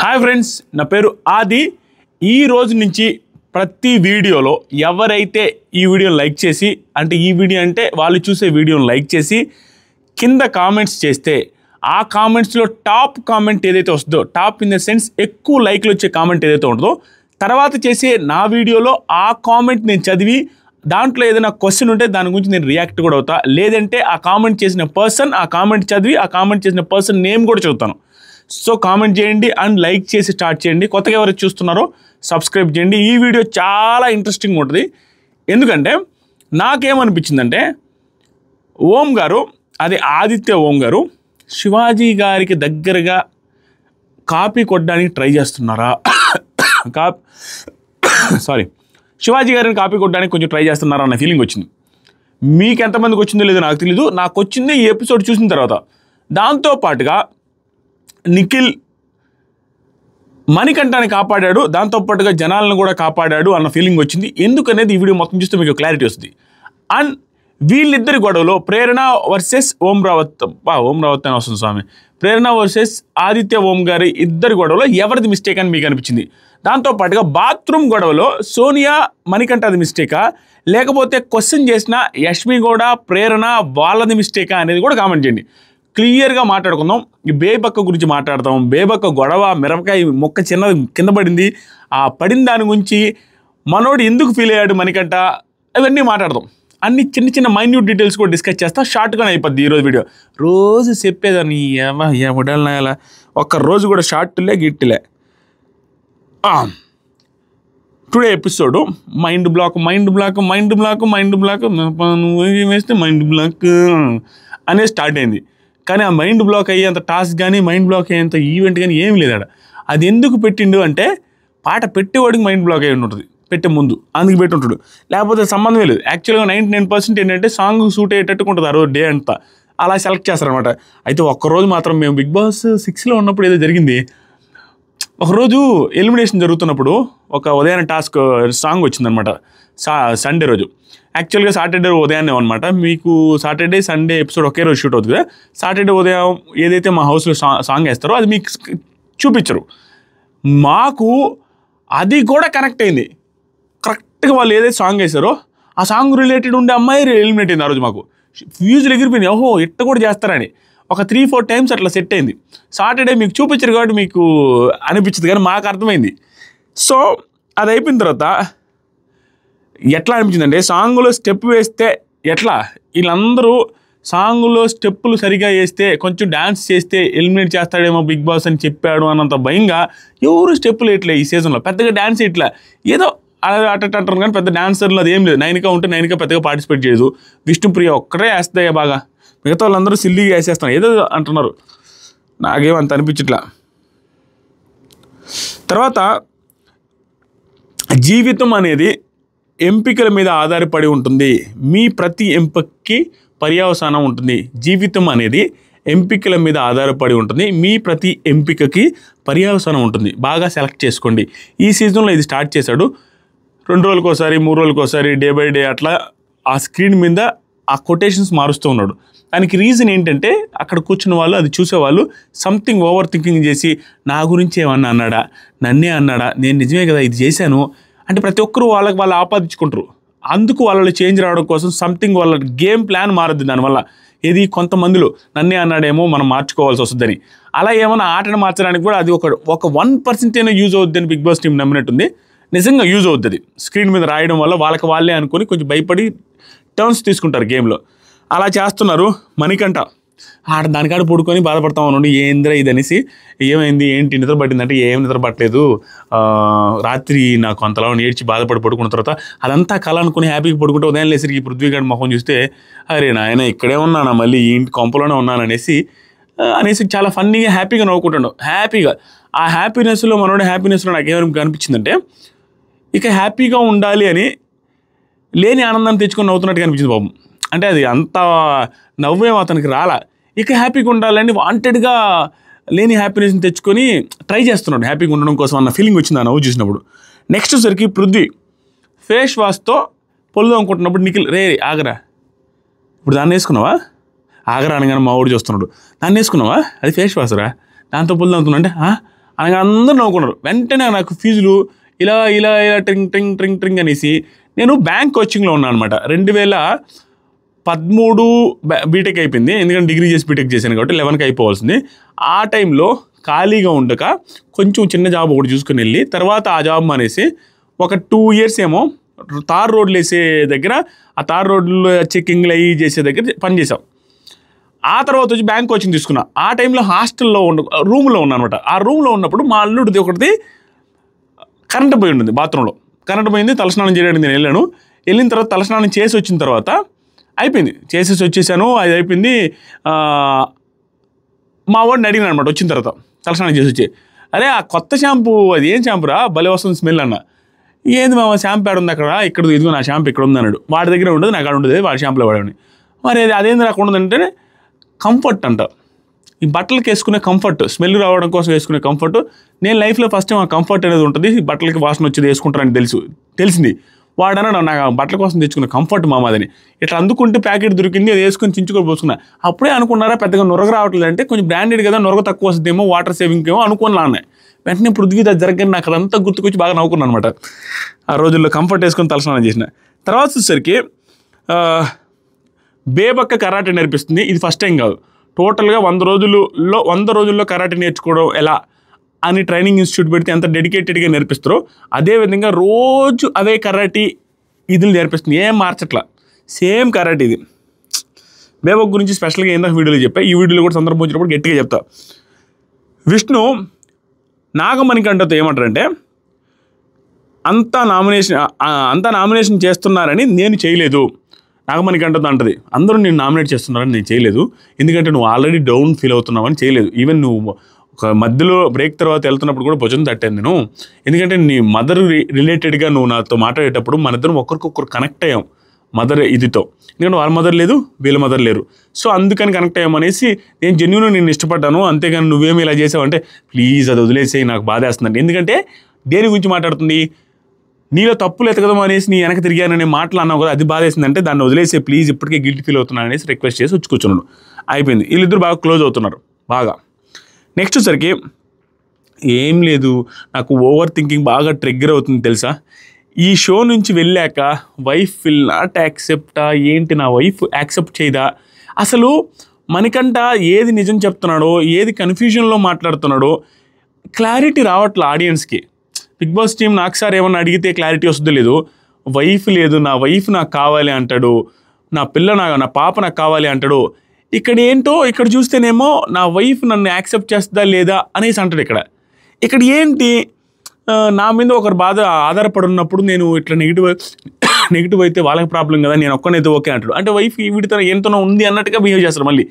hi friends నా పేరు ఆది ఈ రోజు నుంచి ప్రతి వీడియోలో ఎవరైతే ఈ వీడియోని లైక్ చేసి అంటే ఈ వీడియో అంటే వాళ్ళు చూసే వీడియోని లైక్ చేసి కింద కామెంట్స్ చేస్తే ఆ కామెంట్స్లో టాప్ కామెంట్ ఏదైతే వస్తుందో టాప్ ఇన్ ద సెన్స్ ఎక్కువ లైక్లు వచ్చే కామెంట్ ఏదైతే ఉంటుందో తర్వాత చేసే నా వీడియోలో ఆ కామెంట్ నేను చదివి దాంట్లో ఏదైనా క్వశ్చన్ ఉంటే దాని గురించి నేను రియాక్ట్ కూడా అవుతా లేదంటే ఆ కామెంట్ చేసిన పర్సన్ ఆ కామెంట్ చదివి ఆ కామెంట్ చేసిన పర్సన్ నేమ్ కూడా చదువుతాను సో కామెంట్ చేయండి అండ్ లైక్ చేసి స్టార్ట్ చేయండి కొత్తగా ఎవరైతే చూస్తున్నారో సబ్స్క్రైబ్ చేయండి ఈ వీడియో చాలా ఇంట్రెస్టింగ్ ఉంటుంది ఎందుకంటే నాకేమనిపించిందంటే ఓం గారు అది ఆదిత్య ఓం గారు శివాజీ గారికి దగ్గరగా కాపీ కొట్టడానికి ట్రై చేస్తున్నారా కా సారీ శివాజీ గారిని కాపీ కొట్టడానికి కొంచెం ట్రై చేస్తున్నారా అన్న ఫీలింగ్ వచ్చింది మీకు ఎంతమందికి వచ్చిందో లేదో నాకు తెలీదు నాకు వచ్చింది ఈ ఎపిసోడ్ చూసిన తర్వాత దాంతోపాటుగా నిఖిల్ మణికంఠాన్ని కాపాడాడు దాంతోపాటుగా జనాలను కూడా కాపాడాడు అన్న ఫీలింగ్ వచ్చింది ఎందుకనేది ఈ వీడియో మొత్తం చూస్తే మీకు క్లారిటీ వస్తుంది అండ్ వీళ్ళిద్దరి గొడవలో ప్రేరణ వర్సెస్ ఓం రావత్ బా ఓం రావత్ అని వస్తుంది స్వామి ప్రేరణ వర్సెస్ ఆదిత్య ఓం గారి ఇద్దరి గొడవలో ఎవరిది మిస్టేక్ అని మీకు అనిపించింది దాంతోపాటుగా బాత్రూమ్ గొడవలో సోనియా మణికంఠది మిస్టేకా లేకపోతే క్వశ్చన్ చేసిన యష్మి గౌడ ప్రేరణ వాళ్ళది మిస్టేకా అనేది కూడా కామెంట్ చేయండి క్లియర్గా మాట్లాడుకుందాం ఈ బేబక్క గురించి మాట్లాడతాం బేబక్క గొడవ మిరపకాయ మొక్క చిన్నది కింద పడింది ఆ పడిన దాని గురించి మనోడు ఎందుకు ఫీల్ అయ్యాడు మనకంట ఇవన్నీ మాట్లాడదాం అన్ని చిన్న చిన్న మైన్యూట్ డీటెయిల్స్ కూడా డిస్కస్ చేస్తా షార్ట్గా అయిపోద్ది ఈరోజు వీడియో రోజు చెప్పేదాన్ని ఏమా ఏ ఎలా ఒక్క రోజు కూడా షార్ట్లే గిట్టిలే today episode mind block mind block mind block mind block వేస్తే మైండ్ బ్లాక్ అనేది స్టార్ట్ అయింది కానీ ఆ మైండ్ బ్లాక్ అయ్యేంత టాస్క్ కానీ మైండ్ బ్లాక్ అయ్యేంత ఈవెంట్ కానీ ఏం లేదాడ అది ఎందుకు పెట్టిండు అంటే పాట పెట్టేవాడికి మైండ్ బ్లాక్ అయ్యి ఉంటుంది పెట్టే ముందు అందుకు పెట్టి ఉంటాడు లేకపోతే సంబంధమే లేదు యాక్చువల్గా నైంటీ నైన్ పర్సెంట్ ఏంటంటే సాంగ్ సూట్ అయ్యేటట్టు ఉంటుంది ఆ రోజు డే అంతా అలా సెలెక్ట్ చేస్తారనమాట అయితే ఒక్కరోజు మాత్రం మేము బిగ్ బాస్ సిక్స్లో ఉన్నప్పుడు ఏదో జరిగింది ఒకరోజు ఎలిమినేషన్ జరుగుతున్నప్పుడు ఒక ఉదయాన్నే టాస్క్ సాంగ్ వచ్చిందనమాట సండే రోజు యాక్చువల్గా సాటర్డే ఉదయాన్నే అనమాట మీకు సాటర్డే సండే ఎపిసోడ్ ఒకే రోజు షూట్ అవుతుంది కదా సాటర్డే ఉదయం ఏదైతే మా హౌస్లో సా సాంగ్ వేస్తారో అది మీకు చూపించరు మాకు అది కూడా కనెక్ట్ అయింది కరెక్ట్గా వాళ్ళు ఏదైతే సాంగ్ వేశారో ఆ సాంగ్ రిలేటెడ్ ఉండే అమ్మాయి ఎలిమినేట్ అయింది ఆ రోజు మాకు ఫ్యూజులు ఎగిరిపోయింది ఓహో ఇట్ట కూడా చేస్తారని ఒక త్రీ ఫోర్ టైమ్స్ అట్లా సెట్ అయింది సాటర్డే మీకు చూపించరు కాబట్టి మీకు అనిపించదు కానీ మాకు అర్థమైంది సో అది అయిపోయిన తర్వాత ఎట్లా అనిపించిందండి సాంగ్లో స్టెప్ వేస్తే ఎట్లా వీళ్ళందరూ సాంగ్లో స్టెప్పులు సరిగా వేస్తే కొంచెం డ్యాన్స్ చేస్తే ఎలిమినేట్ చేస్తాడేమో బిగ్ బాస్ అని చెప్పాడు అన్నంత భయంగా ఎవరు స్టెప్పులు వేయట్లే ఈ సీజన్లో పెద్దగా డ్యాన్స్ ఇట్లా ఏదో అలా అంటారు కానీ పెద్ద డ్యాన్సర్లు అది ఏం లేదు నైన్గా ఉంటే నైన్గా పెద్దగా పార్టిసిపేట్ చేయదు విష్ణుప్రియ ఒక్కడే వేస్తాయి బాగా మిగతా వాళ్ళందరూ సిల్లీగా వేసేస్తాను ఏదో అంటున్నారు నాకేమంత అంత అనిపించట్లా తర్వాత జీవితం అనేది ఎంపికల మీద ఆధారపడి ఉంటుంది మీ ప్రతి ఎంపికకి పర్యవసానం ఉంటుంది జీవితం అనేది ఎంపికల మీద ఆధారపడి ఉంటుంది మీ ప్రతి ఎంపికకి పర్యవసానం ఉంటుంది బాగా సెలెక్ట్ చేసుకోండి ఈ సీజన్లో ఇది స్టార్ట్ చేశాడు రెండు రోజులకోసారి మూడు రోజులకోసారి డే బై డే అట్లా ఆ స్క్రీన్ మీద ఆ కొటేషన్స్ మారుస్తూ ఉన్నాడు దానికి రీజన్ ఏంటంటే అక్కడ కూర్చున్న వాళ్ళు అది చూసేవాళ్ళు సంథింగ్ ఓవర్ థింకింగ్ చేసి నా గురించి ఏమన్నా అన్నాడా నన్నే అన్నాడా నేను నిజమే కదా ఇది చేశాను అంటే ప్రతి ఒక్కరు వాళ్ళకి వాళ్ళు ఆపాదించుకుంటారు అందుకు వాళ్ళు చేంజ్ రావడం కోసం సంథింగ్ వాళ్ళ గేమ్ ప్లాన్ మారద్దు దానివల్ల ఇది కొంతమందిలో నన్నే అన్నాడేమో మనం మార్చుకోవాల్సి వస్తుందని అలా ఏమైనా ఆటను మార్చడానికి కూడా అది ఒక ఒక వన్ పర్సెంట్ అయినా యూజ్ అని బిగ్ బాస్ టీం నమ్మినట్టుంది నిజంగా యూజ్ అవుతుంది స్క్రీన్ మీద రాయడం వల్ల వాళ్ళకి వాళ్ళే అనుకొని కొంచెం భయపడి టర్న్స్ తీసుకుంటారు గేమ్లో అలా చేస్తున్నారు మణికంఠ ఆడ దానికాడ పడుకొని బాధపడతా ఉన్నాడు ఏంద్రా అనేసి ఏమైంది ఏంటి నిద్ర పట్టిందంటే ఏం నిద్ర పట్టలేదు రాత్రి నాకు అంతలా ఏడ్చి బాధపడి పడుకున్న తర్వాత అదంతా కళ అనుకుని హ్యాపీగా పడుకుంటే ఉదయం లేసరికి పృథ్వీగాడి మొహం చూస్తే అరే నాయన ఇక్కడే ఉన్నానా మళ్ళీ ఇంటి కొంపలోనే ఉన్నాను అనేసి అనేసి చాలా ఫన్నీగా హ్యాపీగా నవ్వుకుంటాడు హ్యాపీగా ఆ హ్యాపీనెస్లో మనోడి హ్యాపీనెస్లో నాకు ఏమైనా కనిపించిందంటే ఇక హ్యాపీగా ఉండాలి అని లేని ఆనందాన్ని తెచ్చుకొని నవ్వుతున్నట్టు కనిపించింది బాబు అంటే అది అంత నవ్వేమో అతనికి రాలా ఇక హ్యాపీగా ఉండాలని వాంటెడ్గా లేని హ్యాపీనెస్ని తెచ్చుకొని ట్రై చేస్తున్నాడు హ్యాపీగా ఉండడం కోసం అన్న ఫీలింగ్ వచ్చింది ఆ నవ్వు చూసినప్పుడు నెక్స్ట్ సరికి పృథ్వీ ఫేస్ వాష్తో పొల్లు అనుకుంటున్నప్పుడు నిఖిల్ రే ఆగరా ఇప్పుడు దాన్ని వేసుకున్నావా ఆగరా అనగానే మా ఊడు చూస్తున్నాడు దాన్ని వేసుకున్నావా అది ఫేస్ వాష్రా దాంతో పొల్లు అవుతున్నా అంటే అనగా అందరూ నవ్వుకున్నారు వెంటనే నాకు ఫీజులు ఇలా ఇలా ఇలా ట్రింగ్ ట్రింగ్ ట్రింగ్ ట్రింగ్ అనేసి నేను బ్యాంక్ కోచింగ్లో ఉన్నాను అనమాట రెండు వేల పదమూడు బీటెక్ అయిపోయింది ఎందుకంటే డిగ్రీ చేసి బీటెక్ చేశాను కాబట్టి లెవెన్కి అయిపోవాల్సింది ఆ టైంలో ఖాళీగా ఉండక కొంచెం చిన్న జాబ్ ఒకటి చూసుకుని వెళ్ళి తర్వాత ఆ జాబ్ అనేసి ఒక టూ ఇయర్స్ ఏమో తార్ రోడ్లు వేసే దగ్గర ఆ తార్ రోడ్లు చెక్కింగ్లు అవి చేసే దగ్గర పనిచేసాం ఆ తర్వాత వచ్చి బ్యాంక్ కోచింగ్ తీసుకున్నా ఆ టైంలో హాస్టల్లో ఉండ రూమ్లో ఉన్నా అనమాట ఆ రూమ్లో ఉన్నప్పుడు మా అల్లుడిది ఒకటిది కరెంట్ పోయి ఉండింది బాత్రూంలో కరెంట్ పోయింది తలస్నానం చేయడానికి నేను వెళ్ళాను వెళ్ళిన తర్వాత తలస్నానం చేసి వచ్చిన తర్వాత అయిపోయింది చేసేసి వచ్చేసాను అది అయిపోయింది మా వాడిని అడిగిన అనమాట వచ్చిన తర్వాత తలస్నానం చేసి వచ్చి అరే ఆ కొత్త షాంపూ అది ఏం షాంపురా భలే వస్తుంది స్మెల్ అన్న ఏంది మా షాంపూ ఆడ ఉంది అక్కడ ఇక్కడ ఇదిగో నా షాంపూ ఇక్కడ ఉంది అన్నాడు వాడి దగ్గర ఉండదు నాకు ఉండదు వాడి షాంపూలో వాడని మరి అది అదేంది నాకు ఉందంటే కంఫర్ట్ అంట ఈ బట్టలకి వేసుకునే కంఫర్ట్ స్మెల్ రావడం కోసం వేసుకునే కంఫర్ట్ నేను లైఫ్లో ఫస్ట్ టైం ఆ కంఫర్ట్ అనేది ఉంటుంది బట్టలకి వాసన వచ్చేది వేసుకుంటారని తెలుసు తెలిసింది వాడన నాకు బట్టల కోసం తెచ్చుకున్న కంఫర్ట్ మామదని ఇట్లా అందుకుంటే ప్యాకెట్ దొరికింది అది వేసుకొని చించుకొని పోసుకున్నా అప్పుడే అనుకున్నారా పెద్దగా నొరగ రావట్లేదు అంటే కొంచెం బ్రాండెడ్ కదా నొరగ తక్కువ వస్తుందేమో వాటర్ సేవింగ్ ఏమో అనుకుని నాన్న వెంటనే ఇప్పుడు ఉదిగి జరగని నాకు అదంతా గుర్తుకొచ్చి బాగా నవ్వుకున్నాను అనమాట ఆ రోజుల్లో కంఫర్ట్ వేసుకొని తలస్నానం చేసిన తర్వాత వచ్చేసరికి బేబక్క కరాటే నేర్పిస్తుంది ఇది ఫస్ట్ టైం కాదు టోటల్గా వంద రోజుల్లో వంద రోజుల్లో కరాటే నేర్చుకోవడం ఎలా అని ట్రైనింగ్ ఇన్స్టిట్యూట్ పెడితే ఎంత డెడికేటెడ్గా నేర్పిస్తారో అదేవిధంగా రోజు అవే కరాటీ ఇది నేర్పిస్తుంది ఏం మార్చట్లా సేమ్ కరాటీ ఇది మేము ఒక గురించి స్పెషల్గా ఏందో వీడియోలో చెప్పాయి ఈ వీడియోలో కూడా సందర్భం వచ్చినప్పుడు గట్టిగా చెప్తా విష్ణు నాగమణికంటతో ఏమంటారంటే అంత నామినేషన్ అంత నామినేషన్ చేస్తున్నారని నేను చేయలేదు నాగమణికంటతో అంటది అందరూ నేను నామినేట్ చేస్తున్నారని నేను చేయలేదు ఎందుకంటే నువ్వు ఆల్రెడీ డౌన్ ఫీల్ అవుతున్నావని చేయలేదు ఈవెన్ నువ్వు ఒక మధ్యలో బ్రేక్ తర్వాత వెళ్తున్నప్పుడు కూడా భుజం తట్టాను నేను ఎందుకంటే నీ మదర్ రిలేటెడ్గా నువ్వు నాతో మాట్లాడేటప్పుడు మన ఇద్దరం ఒకరికొకరు కనెక్ట్ అయ్యాం మదర్ ఇదితో ఎందుకంటే వాళ్ళ మదర్ లేదు వీళ్ళ మదర్ లేరు సో అందుకని కనెక్ట్ అయ్యామనేసి నేను జెన్యున్ నేను ఇష్టపడ్డాను అంతేగాని నువ్వేమి ఇలా చేసావంటే ప్లీజ్ అది వదిలేసేయి నాకు బాధేస్తుందండి ఎందుకంటే దేని గురించి మాట్లాడుతుంది నీలో తప్పులు ఎతకదమో అనేసి నీ వెనక తిరిగాననే మాటలు అన్నావు కదా అది అంటే దాన్ని వదిలేసే ప్లీజ్ ఇప్పటికే గిల్ట్ ఫీల్ అవుతున్నాను అనేసి రిక్వెస్ట్ చేసి వచ్చి కూర్చున్నాడు అయిపోయింది వీళ్ళిద్దరు బాగా క్లోజ్ అవుతున్నారు బాగా నెక్స్ట్ వచ్చరికి ఏం లేదు నాకు ఓవర్ థింకింగ్ బాగా ట్రిగ్గర్ అవుతుంది తెలుసా ఈ షో నుంచి వెళ్ళాక వైఫ్ విల్ నాట్ యాక్సెప్టా ఏంటి నా వైఫ్ యాక్సెప్ట్ చేయదా అసలు మనకంట ఏది నిజం చెప్తున్నాడో ఏది కన్ఫ్యూజన్లో మాట్లాడుతున్నాడో క్లారిటీ రావట్లే ఆడియన్స్కి బిగ్ బాస్ టీం నాకు సార్ ఏమన్నా అడిగితే క్లారిటీ వస్తుంది లేదు వైఫ్ లేదు నా వైఫ్ నాకు కావాలి అంటాడు నా పిల్ల నా నా పాప నాకు కావాలి అంటాడు ఇక్కడ ఏంటో ఇక్కడ చూస్తేనేమో నా వైఫ్ నన్ను యాక్సెప్ట్ చేస్తుందా లేదా అనేసి అంటాడు ఇక్కడ ఇక్కడ ఏంటి నా మీద ఒకరు బాధ ఆధారపడి ఉన్నప్పుడు నేను ఇట్లా నెగిటివ్ నెగిటివ్ అయితే వాళ్ళకి ప్రాబ్లం కదా నేను ఒక్కనైతే ఓకే అంటాడు అంటే వైఫ్ వీడితో ఎంతనో ఉంది అన్నట్టుగా బిహేవ్ చేస్తారు మళ్ళీ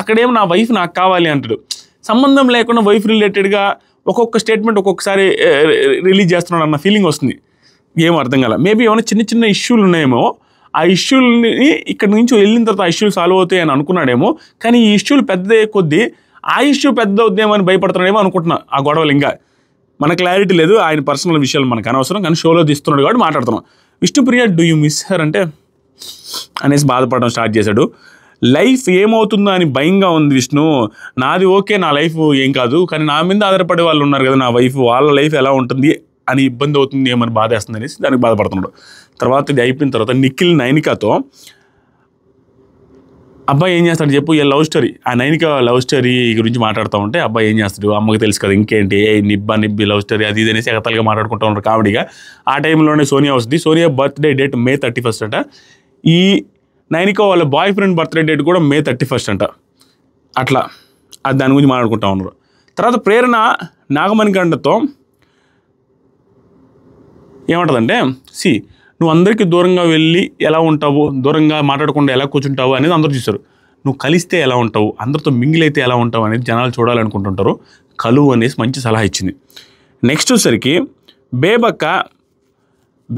అక్కడేమో నా వైఫ్ నాకు కావాలి అంటాడు సంబంధం లేకుండా వైఫ్ రిలేటెడ్గా ఒక్కొక్క స్టేట్మెంట్ ఒక్కొక్కసారి రిలీజ్ చేస్తున్నాడు అన్న ఫీలింగ్ వస్తుంది ఏం అర్థం కాల మేబీ ఏమైనా చిన్న చిన్న ఇష్యూలు ఉన్నాయేమో ఆ ఇష్యూల్ని ఇక్కడ నుంచి వెళ్ళిన తర్వాత ఆ ఇష్యూలు సాల్వ్ అవుతాయి అని అనుకున్నాడేమో కానీ ఈ ఇష్యూలు పెద్దదే కొద్దీ ఆ ఇష్యూ పెద్ద అవుతుందేమో అని భయపడుతున్నాడేమో అనుకుంటున్నా ఆ గొడవలు ఇంకా మన క్లారిటీ లేదు ఆయన పర్సనల్ విషయాలు మనకు అనవసరం కానీ షోలో తీస్తున్నాడు కాబట్టి మాట్లాడుతున్నాం Vishnupriya do you miss her అంటే అనేసి బాధపడడం స్టార్ట్ చేశాడు లైఫ్ ఏమవుతుందో అని భయంగా ఉంది విష్ణు నాది ఓకే నా లైఫ్ ఏం కాదు కానీ నా మీద ఆధారపడే వాళ్ళు ఉన్నారు కదా నా వైఫ్ వాళ్ళ లైఫ్ ఎలా ఉంటుంది అని ఇబ్బంది అవుతుంది ఏమని బాధేస్తుంది అనేసి దానికి బాధపడుతున్నాడు తర్వాత ఇది అయిపోయిన తర్వాత నిఖిల్ నైనికాతో అబ్బాయి ఏం చేస్తాడు చెప్పు ఈ లవ్ స్టోరీ ఆ నైనిక లవ్ స్టోరీ గురించి మాట్లాడుతూ ఉంటే అబ్బాయి ఏం చేస్తాడు అమ్మకి తెలుసు కదా ఇంకేంటి ఏ నిబ్బ నిబ్బి లవ్ స్టోరీ అది ఇది అనేసి ఎగతాలుగా మాట్లాడుకుంటూ ఉంటారు కామెడీగా ఆ టైంలోనే సోనియా వస్తుంది Sonia birthday date May thirty first అంట ఈ నైనిక వాళ్ళ బాయ్ ఫ్రెండ్ బర్త్డే డేట్ కూడా మే థర్టీ ఫస్ట్ అంట అట్లా అది దాని గురించి మాట్లాడుకుంటా ఉన్నారు తర్వాత ప్రేరణ నాగమణికండతో ఏమంటుందంటే సి నువ్వు అందరికీ దూరంగా వెళ్ళి ఎలా ఉంటావు దూరంగా మాట్లాడకుండా ఎలా కూర్చుంటావు అనేది అందరూ చూస్తారు నువ్వు కలిస్తే ఎలా ఉంటావు అందరితో మింగిల్ అయితే ఎలా ఉంటావు అనేది జనాలు చూడాలనుకుంటుంటారు కలువు అనేసి మంచి సలహా ఇచ్చింది నెక్స్ట్ వచ్చేసరికి బేబక్క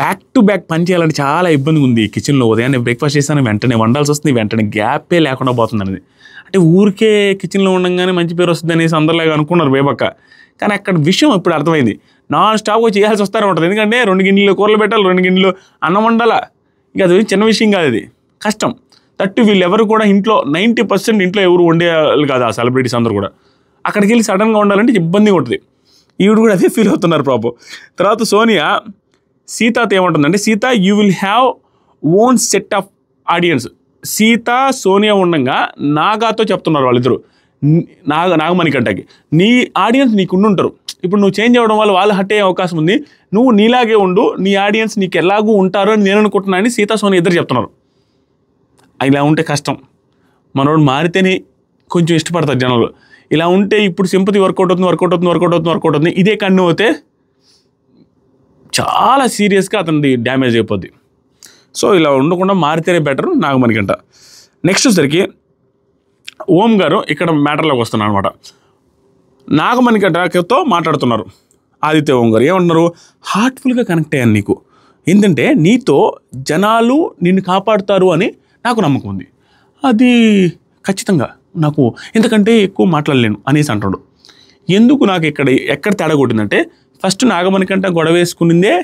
బ్యాక్ టు బ్యాక్ పని చేయాలని చాలా ఇబ్బంది ఉంది కిచెన్లో ఉదయాన్నే బ్రేక్ఫాస్ట్ చేశాను వెంటనే వండాల్సి వస్తుంది వెంటనే గ్యాపే లేకుండా పోతుంది అనేది అంటే ఊరికే కిచెన్లో ఉండగానే మంచి పేరు వస్తుంది అనేసి అందరిలాగా అనుకున్నారు బేబక్క కానీ అక్కడ విషయం ఇప్పుడు అర్థమైంది నాన్ స్టాప్గా చేయాల్సి వస్తారు ఉంటుంది ఎందుకంటే రెండు గిన్నెలు కూరలు పెట్టాలి రెండు గిన్నెలు అన్నం వండాల ఇంకా అది చిన్న విషయం కాదు అది కష్టం తట్టు వీళ్ళు ఎవరు కూడా ఇంట్లో నైంటీ పర్సెంట్ ఇంట్లో ఎవరు వండేయాలి కాదు ఆ సెలబ్రిటీస్ అందరూ కూడా అక్కడికి వెళ్ళి సడన్గా ఉండాలంటే ఇబ్బంది ఉంటుంది ఈవిడ కూడా అదే ఫీల్ అవుతున్నారు పాపం తర్వాత సోనియా సీతాతో ఏమంటుందంటే Seetha you will have own set of audience Seetha Sonia ఉండగా నాగాతో చెప్తున్నారు వాళ్ళిద్దరు నాగ నాగమణికంటకి నీ ఆడియన్స్ నీకు ఉండుంటారు ఇప్పుడు నువ్వు చేంజ్ అవ్వడం వల్ల వాళ్ళు హట్ అయ్యే అవకాశం ఉంది నువ్వు నీలాగే ఉండు నీ ఆడియన్స్ నీకు ఎలాగూ ఉంటారు అని నేను అనుకుంటున్నాను అని సీతా సోని ఇద్దరు చెప్తున్నారు ఇలా ఉంటే కష్టం మనోడు మారితేనే కొంచెం ఇష్టపడతారు జనాలు ఇలా ఉంటే ఇప్పుడు సింపతి వర్కౌట్ అవుతుంది వర్కౌట్ అవుతుంది వర్కౌట్ అవుతుంది వర్కౌట్ అవుతుంది ఇదే కన్ను అయితే చాలా సీరియస్గా అతనిది డ్యామేజ్ అయిపోద్ది సో ఇలా ఉండకుండా మారితేనే బెటర్ నాగమణి గంట నెక్స్ట్ వచ్చేసరికి ఓం గారు ఇక్కడ మ్యాటర్లోకి వస్తున్నారు అనమాట నాగమణిక డాక్టర్తో మాట్లాడుతున్నారు ఆదిత్య ఓం గారు ఏమంటున్నారు హార్ట్ఫుల్గా కనెక్ట్ అయ్యాను నీకు ఏంటంటే నీతో జనాలు నిన్ను కాపాడుతారు అని నాకు నమ్మకం ఉంది అది ఖచ్చితంగా నాకు ఎందుకంటే ఎక్కువ మాట్లాడలేను అనేసి అంటాడు ఎందుకు నాకు ఇక్కడ ఎక్కడ తేడా కొట్టిందంటే ఫస్ట్ నాగమణి కంటే గొడవ వేసుకునిందే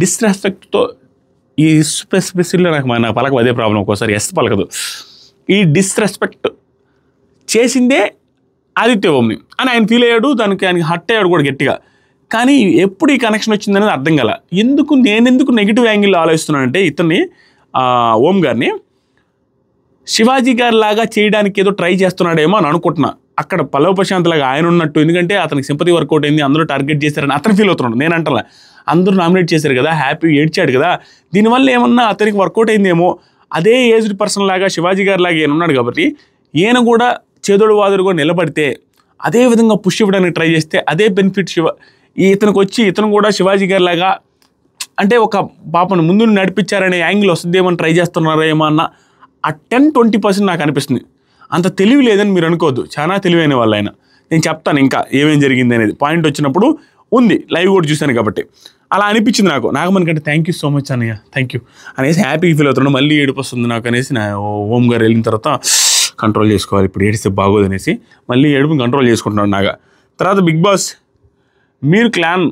డిస్రెస్పెక్ట్తో ఈ స్పెసిఫిసిల్లో నాకు నాకు పలక అదే ప్రాబ్లం ఒక్కోసారి ఎస్ పలకదు ఈ డిస్రెస్పెక్ట్ చేసిందే ఆదిత్య ఓమ్ని అని ఆయన ఫీల్ అయ్యాడు దానికి ఆయన హట్ అయ్యాడు కూడా గట్టిగా కానీ ఎప్పుడు ఈ కనెక్షన్ వచ్చిందనేది అర్థం కల ఎందుకు నేనెందుకు నెగిటివ్ యాంగిల్లో ఆలోచిస్తున్నానంటే ఇతన్ని ఓం గారిని శివాజీ గారి లాగా చేయడానికి ఏదో ట్రై చేస్తున్నాడేమో అని అనుకుంటున్నా అక్కడ పల్లవ ప్రశాంత్ లాగా ఆయన ఉన్నట్టు ఎందుకంటే అతనికి సింపతి వర్కౌట్ అయింది అందరూ టార్గెట్ చేశారని అతను ఫీల్ అవుతున్నాడు నేను అంటలా అందరూ నామినేట్ చేశారు కదా హ్యాపీ ఏడ్చాడు కదా దీనివల్ల ఏమన్నా అతనికి వర్కౌట్ అయిందేమో అదే ఏజ్డ్ పర్సన్ లాగా శివాజీ గారి లాగా ఈయన ఉన్నాడు కాబట్టి ఈయన కూడా చేదోడు వాదుడుగా నిలబడితే అదే విధంగా పుష్ ఇవ్వడానికి ట్రై చేస్తే అదే బెనిఫిట్ శివ ఇతనికి వచ్చి ఇతను కూడా శివాజీ గారి లాగా అంటే ఒక పాపను ముందు నడిపించారనే యాంగిల్ వస్తుందేమని ట్రై చేస్తున్నారో ఏమో అన్న ఆ టెన్ ట్వంటీ పర్సెంట్ నాకు అనిపిస్తుంది అంత తెలివి లేదని మీరు అనుకోవద్దు చాలా తెలివైన వాళ్ళు ఆయన నేను చెప్తాను ఇంకా ఏమేం జరిగింది అనేది పాయింట్ వచ్చినప్పుడు ఉంది లైవ్ కూడా చూశాను కాబట్టి అలా అనిపించింది నాకు నాకు కంటే థ్యాంక్ యూ సో మచ్ అన్నయ్య థ్యాంక్ యూ అనేసి హ్యాపీగా ఫీల్ అవుతున్నాడు మళ్ళీ ఏడుపు వస్తుంది నాకు అనేసి నా ఓం గారు వెళ్ళిన తర్వాత కంట్రోల్ చేసుకోవాలి ఇప్పుడు ఏడిస్తే బాగోదు అనేసి మళ్ళీ ఏడుపుని కంట్రోల్ చేసుకుంటున్నాడు నాగా తర్వాత బిగ్ బాస్ మీరు క్లాన్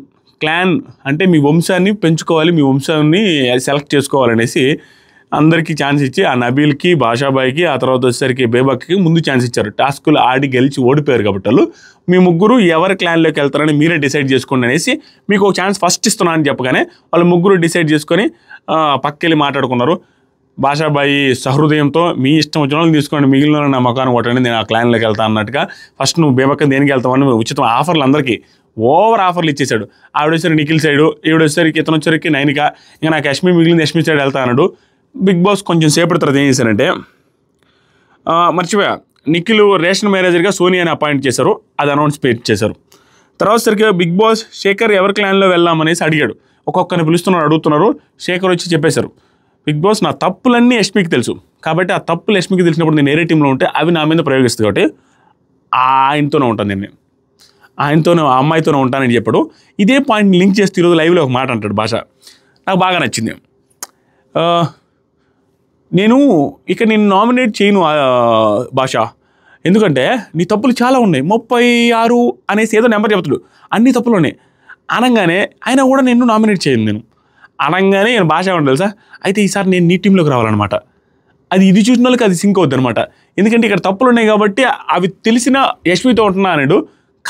క్లాన్ అంటే మీ వంశాన్ని పెంచుకోవాలి మీ వంశాన్ని సెలెక్ట్ చేసుకోవాలనేసి అందరికీ ఛాన్స్ ఇచ్చి ఆ నబీల్కి భాషాబాయికి ఆ తర్వాత వచ్చేసరికి బేబక్కి ముందు ఛాన్స్ ఇచ్చారు టాస్కులు ఆడి గెలిచి ఓడిపోయారు కాబట్టి వాళ్ళు మీ ముగ్గురు ఎవరి క్లాన్లోకి వెళ్తారని మీరే డిసైడ్ చేసుకోండి అనేసి మీకు ఒక ఛాన్స్ ఫస్ట్ ఇస్తున్నా అని చెప్పగానే వాళ్ళు ముగ్గురు డిసైడ్ చేసుకొని పక్కెళ్ళి మాట్లాడుకున్నారు భాషాబాయి సహృదయంతో మీ ఇష్టం వచ్చిన వాళ్ళని తీసుకోండి మిగిలిన నా మకాన్ని కొట్టండి నేను ఆ క్లాన్లోకి వెళ్తాను అన్నట్టుగా ఫస్ట్ నువ్వు బేబక్క దేనికి వెళ్తామని ఉచితం ఆఫర్లు అందరికీ ఓవర్ ఆఫర్లు ఇచ్చేసాడు ఆవిడొచ్చారు నిఖిల్ సైడు ఈవిడొచ్చరికి ఇతను వచ్చేసరికి నైనిక ఇంకా నాకు అశ్మి మిగిలింది అశ్మి సైడ్ వెళ్తా అన్నాడు బిగ్ బాస్ కొంచెం సేపటి తర్వాత ఏం చేశారంటే మర్చిపోయా నిఖిల్ రేషన్ మేనేజర్గా సోనియాని అపాయింట్ చేశారు అది అనౌన్స్ పేట్ చేశారు తర్వాత సరికి బిగ్ బాస్ శేఖర్ ఎవరి క్లాన్లో వెళ్దామనేసి అడిగాడు ఒక్కొక్కరిని పిలుస్తున్నారు అడుగుతున్నారు శేఖర్ వచ్చి చెప్పేశారు బిగ్ బాస్ నా తప్పులన్నీ యష్మికి తెలుసు కాబట్టి ఆ తప్పులు యష్మికి తెలిసినప్పుడు నేను ఏరే టీంలో ఉంటే అవి నా మీద ప్రయోగిస్తుంది కాబట్టి ఆయనతోనే ఉంటాను నేను ఆయనతోనే ఆ అమ్మాయితోనే ఉంటానని చెప్పాడు ఇదే పాయింట్ లింక్ చేస్తే ఈరోజు లైవ్లో ఒక మాట అంటాడు భాష నాకు బాగా నచ్చింది నేను ఇక నేను నామినేట్ చేయను భాష ఎందుకంటే నీ తప్పులు చాలా ఉన్నాయి ముప్పై ఆరు అనేసి ఏదో నెంబర్ చెప్తాడు అన్ని తప్పులు ఉన్నాయి అనగానే ఆయన కూడా నిన్ను నామినేట్ చేయను నేను అనగానే నేను భాష ఏమంటారు తెలుసా అయితే ఈసారి నేను నీ టీంలోకి రావాలన్నమాట అది ఇది చూసిన వాళ్ళకి అది సింక్ అవుద్ది అనమాట ఎందుకంటే ఇక్కడ తప్పులు ఉన్నాయి కాబట్టి అవి తెలిసిన యశ్వితో ఉంటున్నా అనడు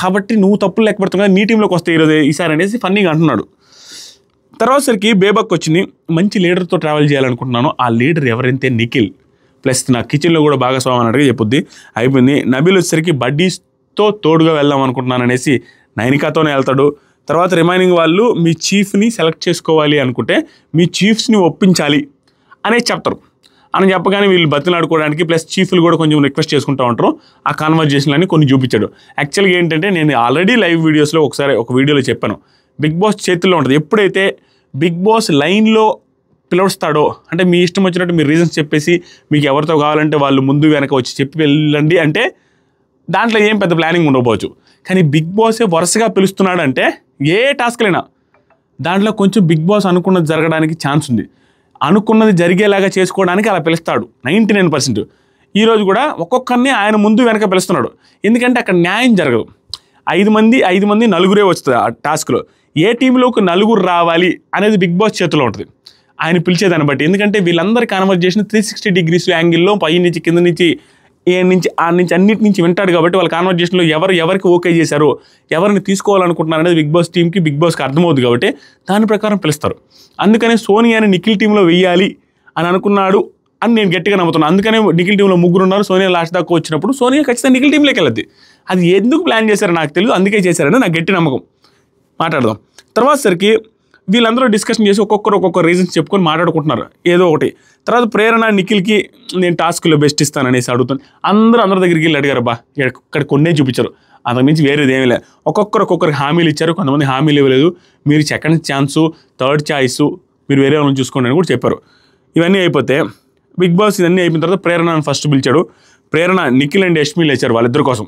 కాబట్టి నువ్వు తప్పులు లేకపోతున్నా నీ టీంలోకి వస్తే ఈరోజు ఈసారి అనేసి ఫన్నీగా అంటున్నాడు తర్వాతసరికి బేబక్ వచ్చింది మంచి లీడర్తో ట్రావెల్ చేయాలనుకుంటున్నాను ఆ లీడర్ ఎవరైతే నిఖిల్ ప్లస్ నా కిచెన్లో కూడా భాగస్వామి అన్నట్టుగా చెప్పుద్ది అయిపోయింది నబీల్ వచ్చేసరికి బడ్డీస్తో తోడుగా వెళ్దాం అనుకుంటున్నాను అనేసి నైనికాతోనే వెళ్తాడు తర్వాత రిమైనింగ్ వాళ్ళు మీ చీఫ్ని సెలెక్ట్ చేసుకోవాలి అనుకుంటే మీ చీఫ్స్ని ఒప్పించాలి అనేది చెప్తారు అని చెప్పగానే వీళ్ళు బతిలాడుకోవడానికి ప్లస్ చీఫ్లు కూడా కొంచెం రిక్వెస్ట్ చేసుకుంటూ ఉంటారు ఆ కాన్వర్జేషన్లని కొన్ని చూపించాడు యాక్చువల్గా ఏంటంటే నేను ఆల్రెడీ లైవ్ వీడియోస్లో ఒకసారి ఒక వీడియోలో చెప్పాను బిగ్ బాస్ చేతిలో ఉంటుంది ఎప్పుడైతే బిగ్ బాస్ లైన్లో పిలవస్తాడో అంటే మీ ఇష్టం వచ్చినట్టు మీరు రీజన్స్ చెప్పేసి మీకు ఎవరితో కావాలంటే వాళ్ళు ముందు వెనక వచ్చి చెప్పి వెళ్ళండి అంటే దాంట్లో ఏం పెద్ద ప్లానింగ్ ఉండకపోవచ్చు కానీ బిగ్ బాసే వరుసగా పిలుస్తున్నాడంటే ఏ టాస్క్లైనా దాంట్లో కొంచెం బిగ్ బాస్ అనుకున్నది జరగడానికి ఛాన్స్ ఉంది అనుకున్నది జరిగేలాగా చేసుకోవడానికి అలా పిలుస్తాడు నైంటీ నైన్ పర్సెంట్ ఈరోజు కూడా ఒక్కొక్కరిని ఆయన ముందు వెనక పిలుస్తున్నాడు ఎందుకంటే అక్కడ న్యాయం జరగదు ఐదు మంది ఐదు మంది నలుగురే వస్తుంది ఆ టాస్క్లో ఏ టీంలోకి నలుగురు రావాలి అనేది బిగ్ బాస్ చేతిలో ఉంటుంది ఆయన పిలిచేదాన్ని బట్టి ఎందుకంటే వీళ్ళందరి కాన్వర్జేషన్ త్రీ సిక్స్టీ డిగ్రీస్ యాంగిల్లో పై నుంచి కింద నుంచి ఏ నుంచి ఆ నుంచి అన్నిటి నుంచి వింటాడు కాబట్టి వాళ్ళ కాన్వర్జేషన్లో ఎవరు ఎవరికి ఓకే చేశారు ఎవరిని తీసుకోవాలనుకుంటున్నారు అనేది బిగ్ బాస్ టీంకి బిగ్ బాస్కి అర్థమవుతుంది కాబట్టి దాని ప్రకారం పిలుస్తారు అందుకనే సోనియాని నిఖిల్ టీంలో వెయ్యాలి అని అనుకున్నాడు అని నేను గట్టిగా నమ్ముతున్నాను అందుకనే నిఖిల్ టీంలో ముగ్గురు ఉన్నారు సోనియా లాస్ట్ దాకా వచ్చినప్పుడు సోనియా ఖచ్చితంగా నిఖిల్ టీంలోకి వెళ్ళద్ది అది ఎందుకు ప్లాన్ చేశారో నాకు తెలియదు అందుకే చేశారని నాకు గట్టి నమ్మకం మాట్లాడదాం తర్వాత సరికి వీళ్ళందరూ డిస్కషన్ చేసి ఒక్కొక్కరు ఒక్కొక్క రీజన్స్ చెప్పుకొని మాట్లాడుకుంటున్నారు ఏదో ఒకటి తర్వాత ప్రేరణ నిఖిల్కి నేను టాస్క్లో బెస్ట్ ఇస్తాను అనేసి అడుగుతాను అందరూ అందరి దగ్గరికి వెళ్ళి అడిగారు బా ఇక్కడ కొన్నే చూపించారు అంతకుమించి వేరేది ఏమీ లేదు ఒక్కొక్కరు ఒక్కొక్కరికి హామీలు ఇచ్చారు కొంతమంది హామీలు ఇవ్వలేదు మీరు సెకండ్ ఛాన్సు థర్డ్ ఛాయిస్ మీరు వేరే వాళ్ళని చూసుకోండి అని కూడా చెప్పారు ఇవన్నీ అయిపోతే బిగ్ బాస్ ఇవన్నీ అయిపోయిన తర్వాత ప్రేరణను ఫస్ట్ పిలిచాడు ప్రేరణ నిఖిల్ అండ్ యష్మి లేచారు వాళ్ళిద్దరి కోసం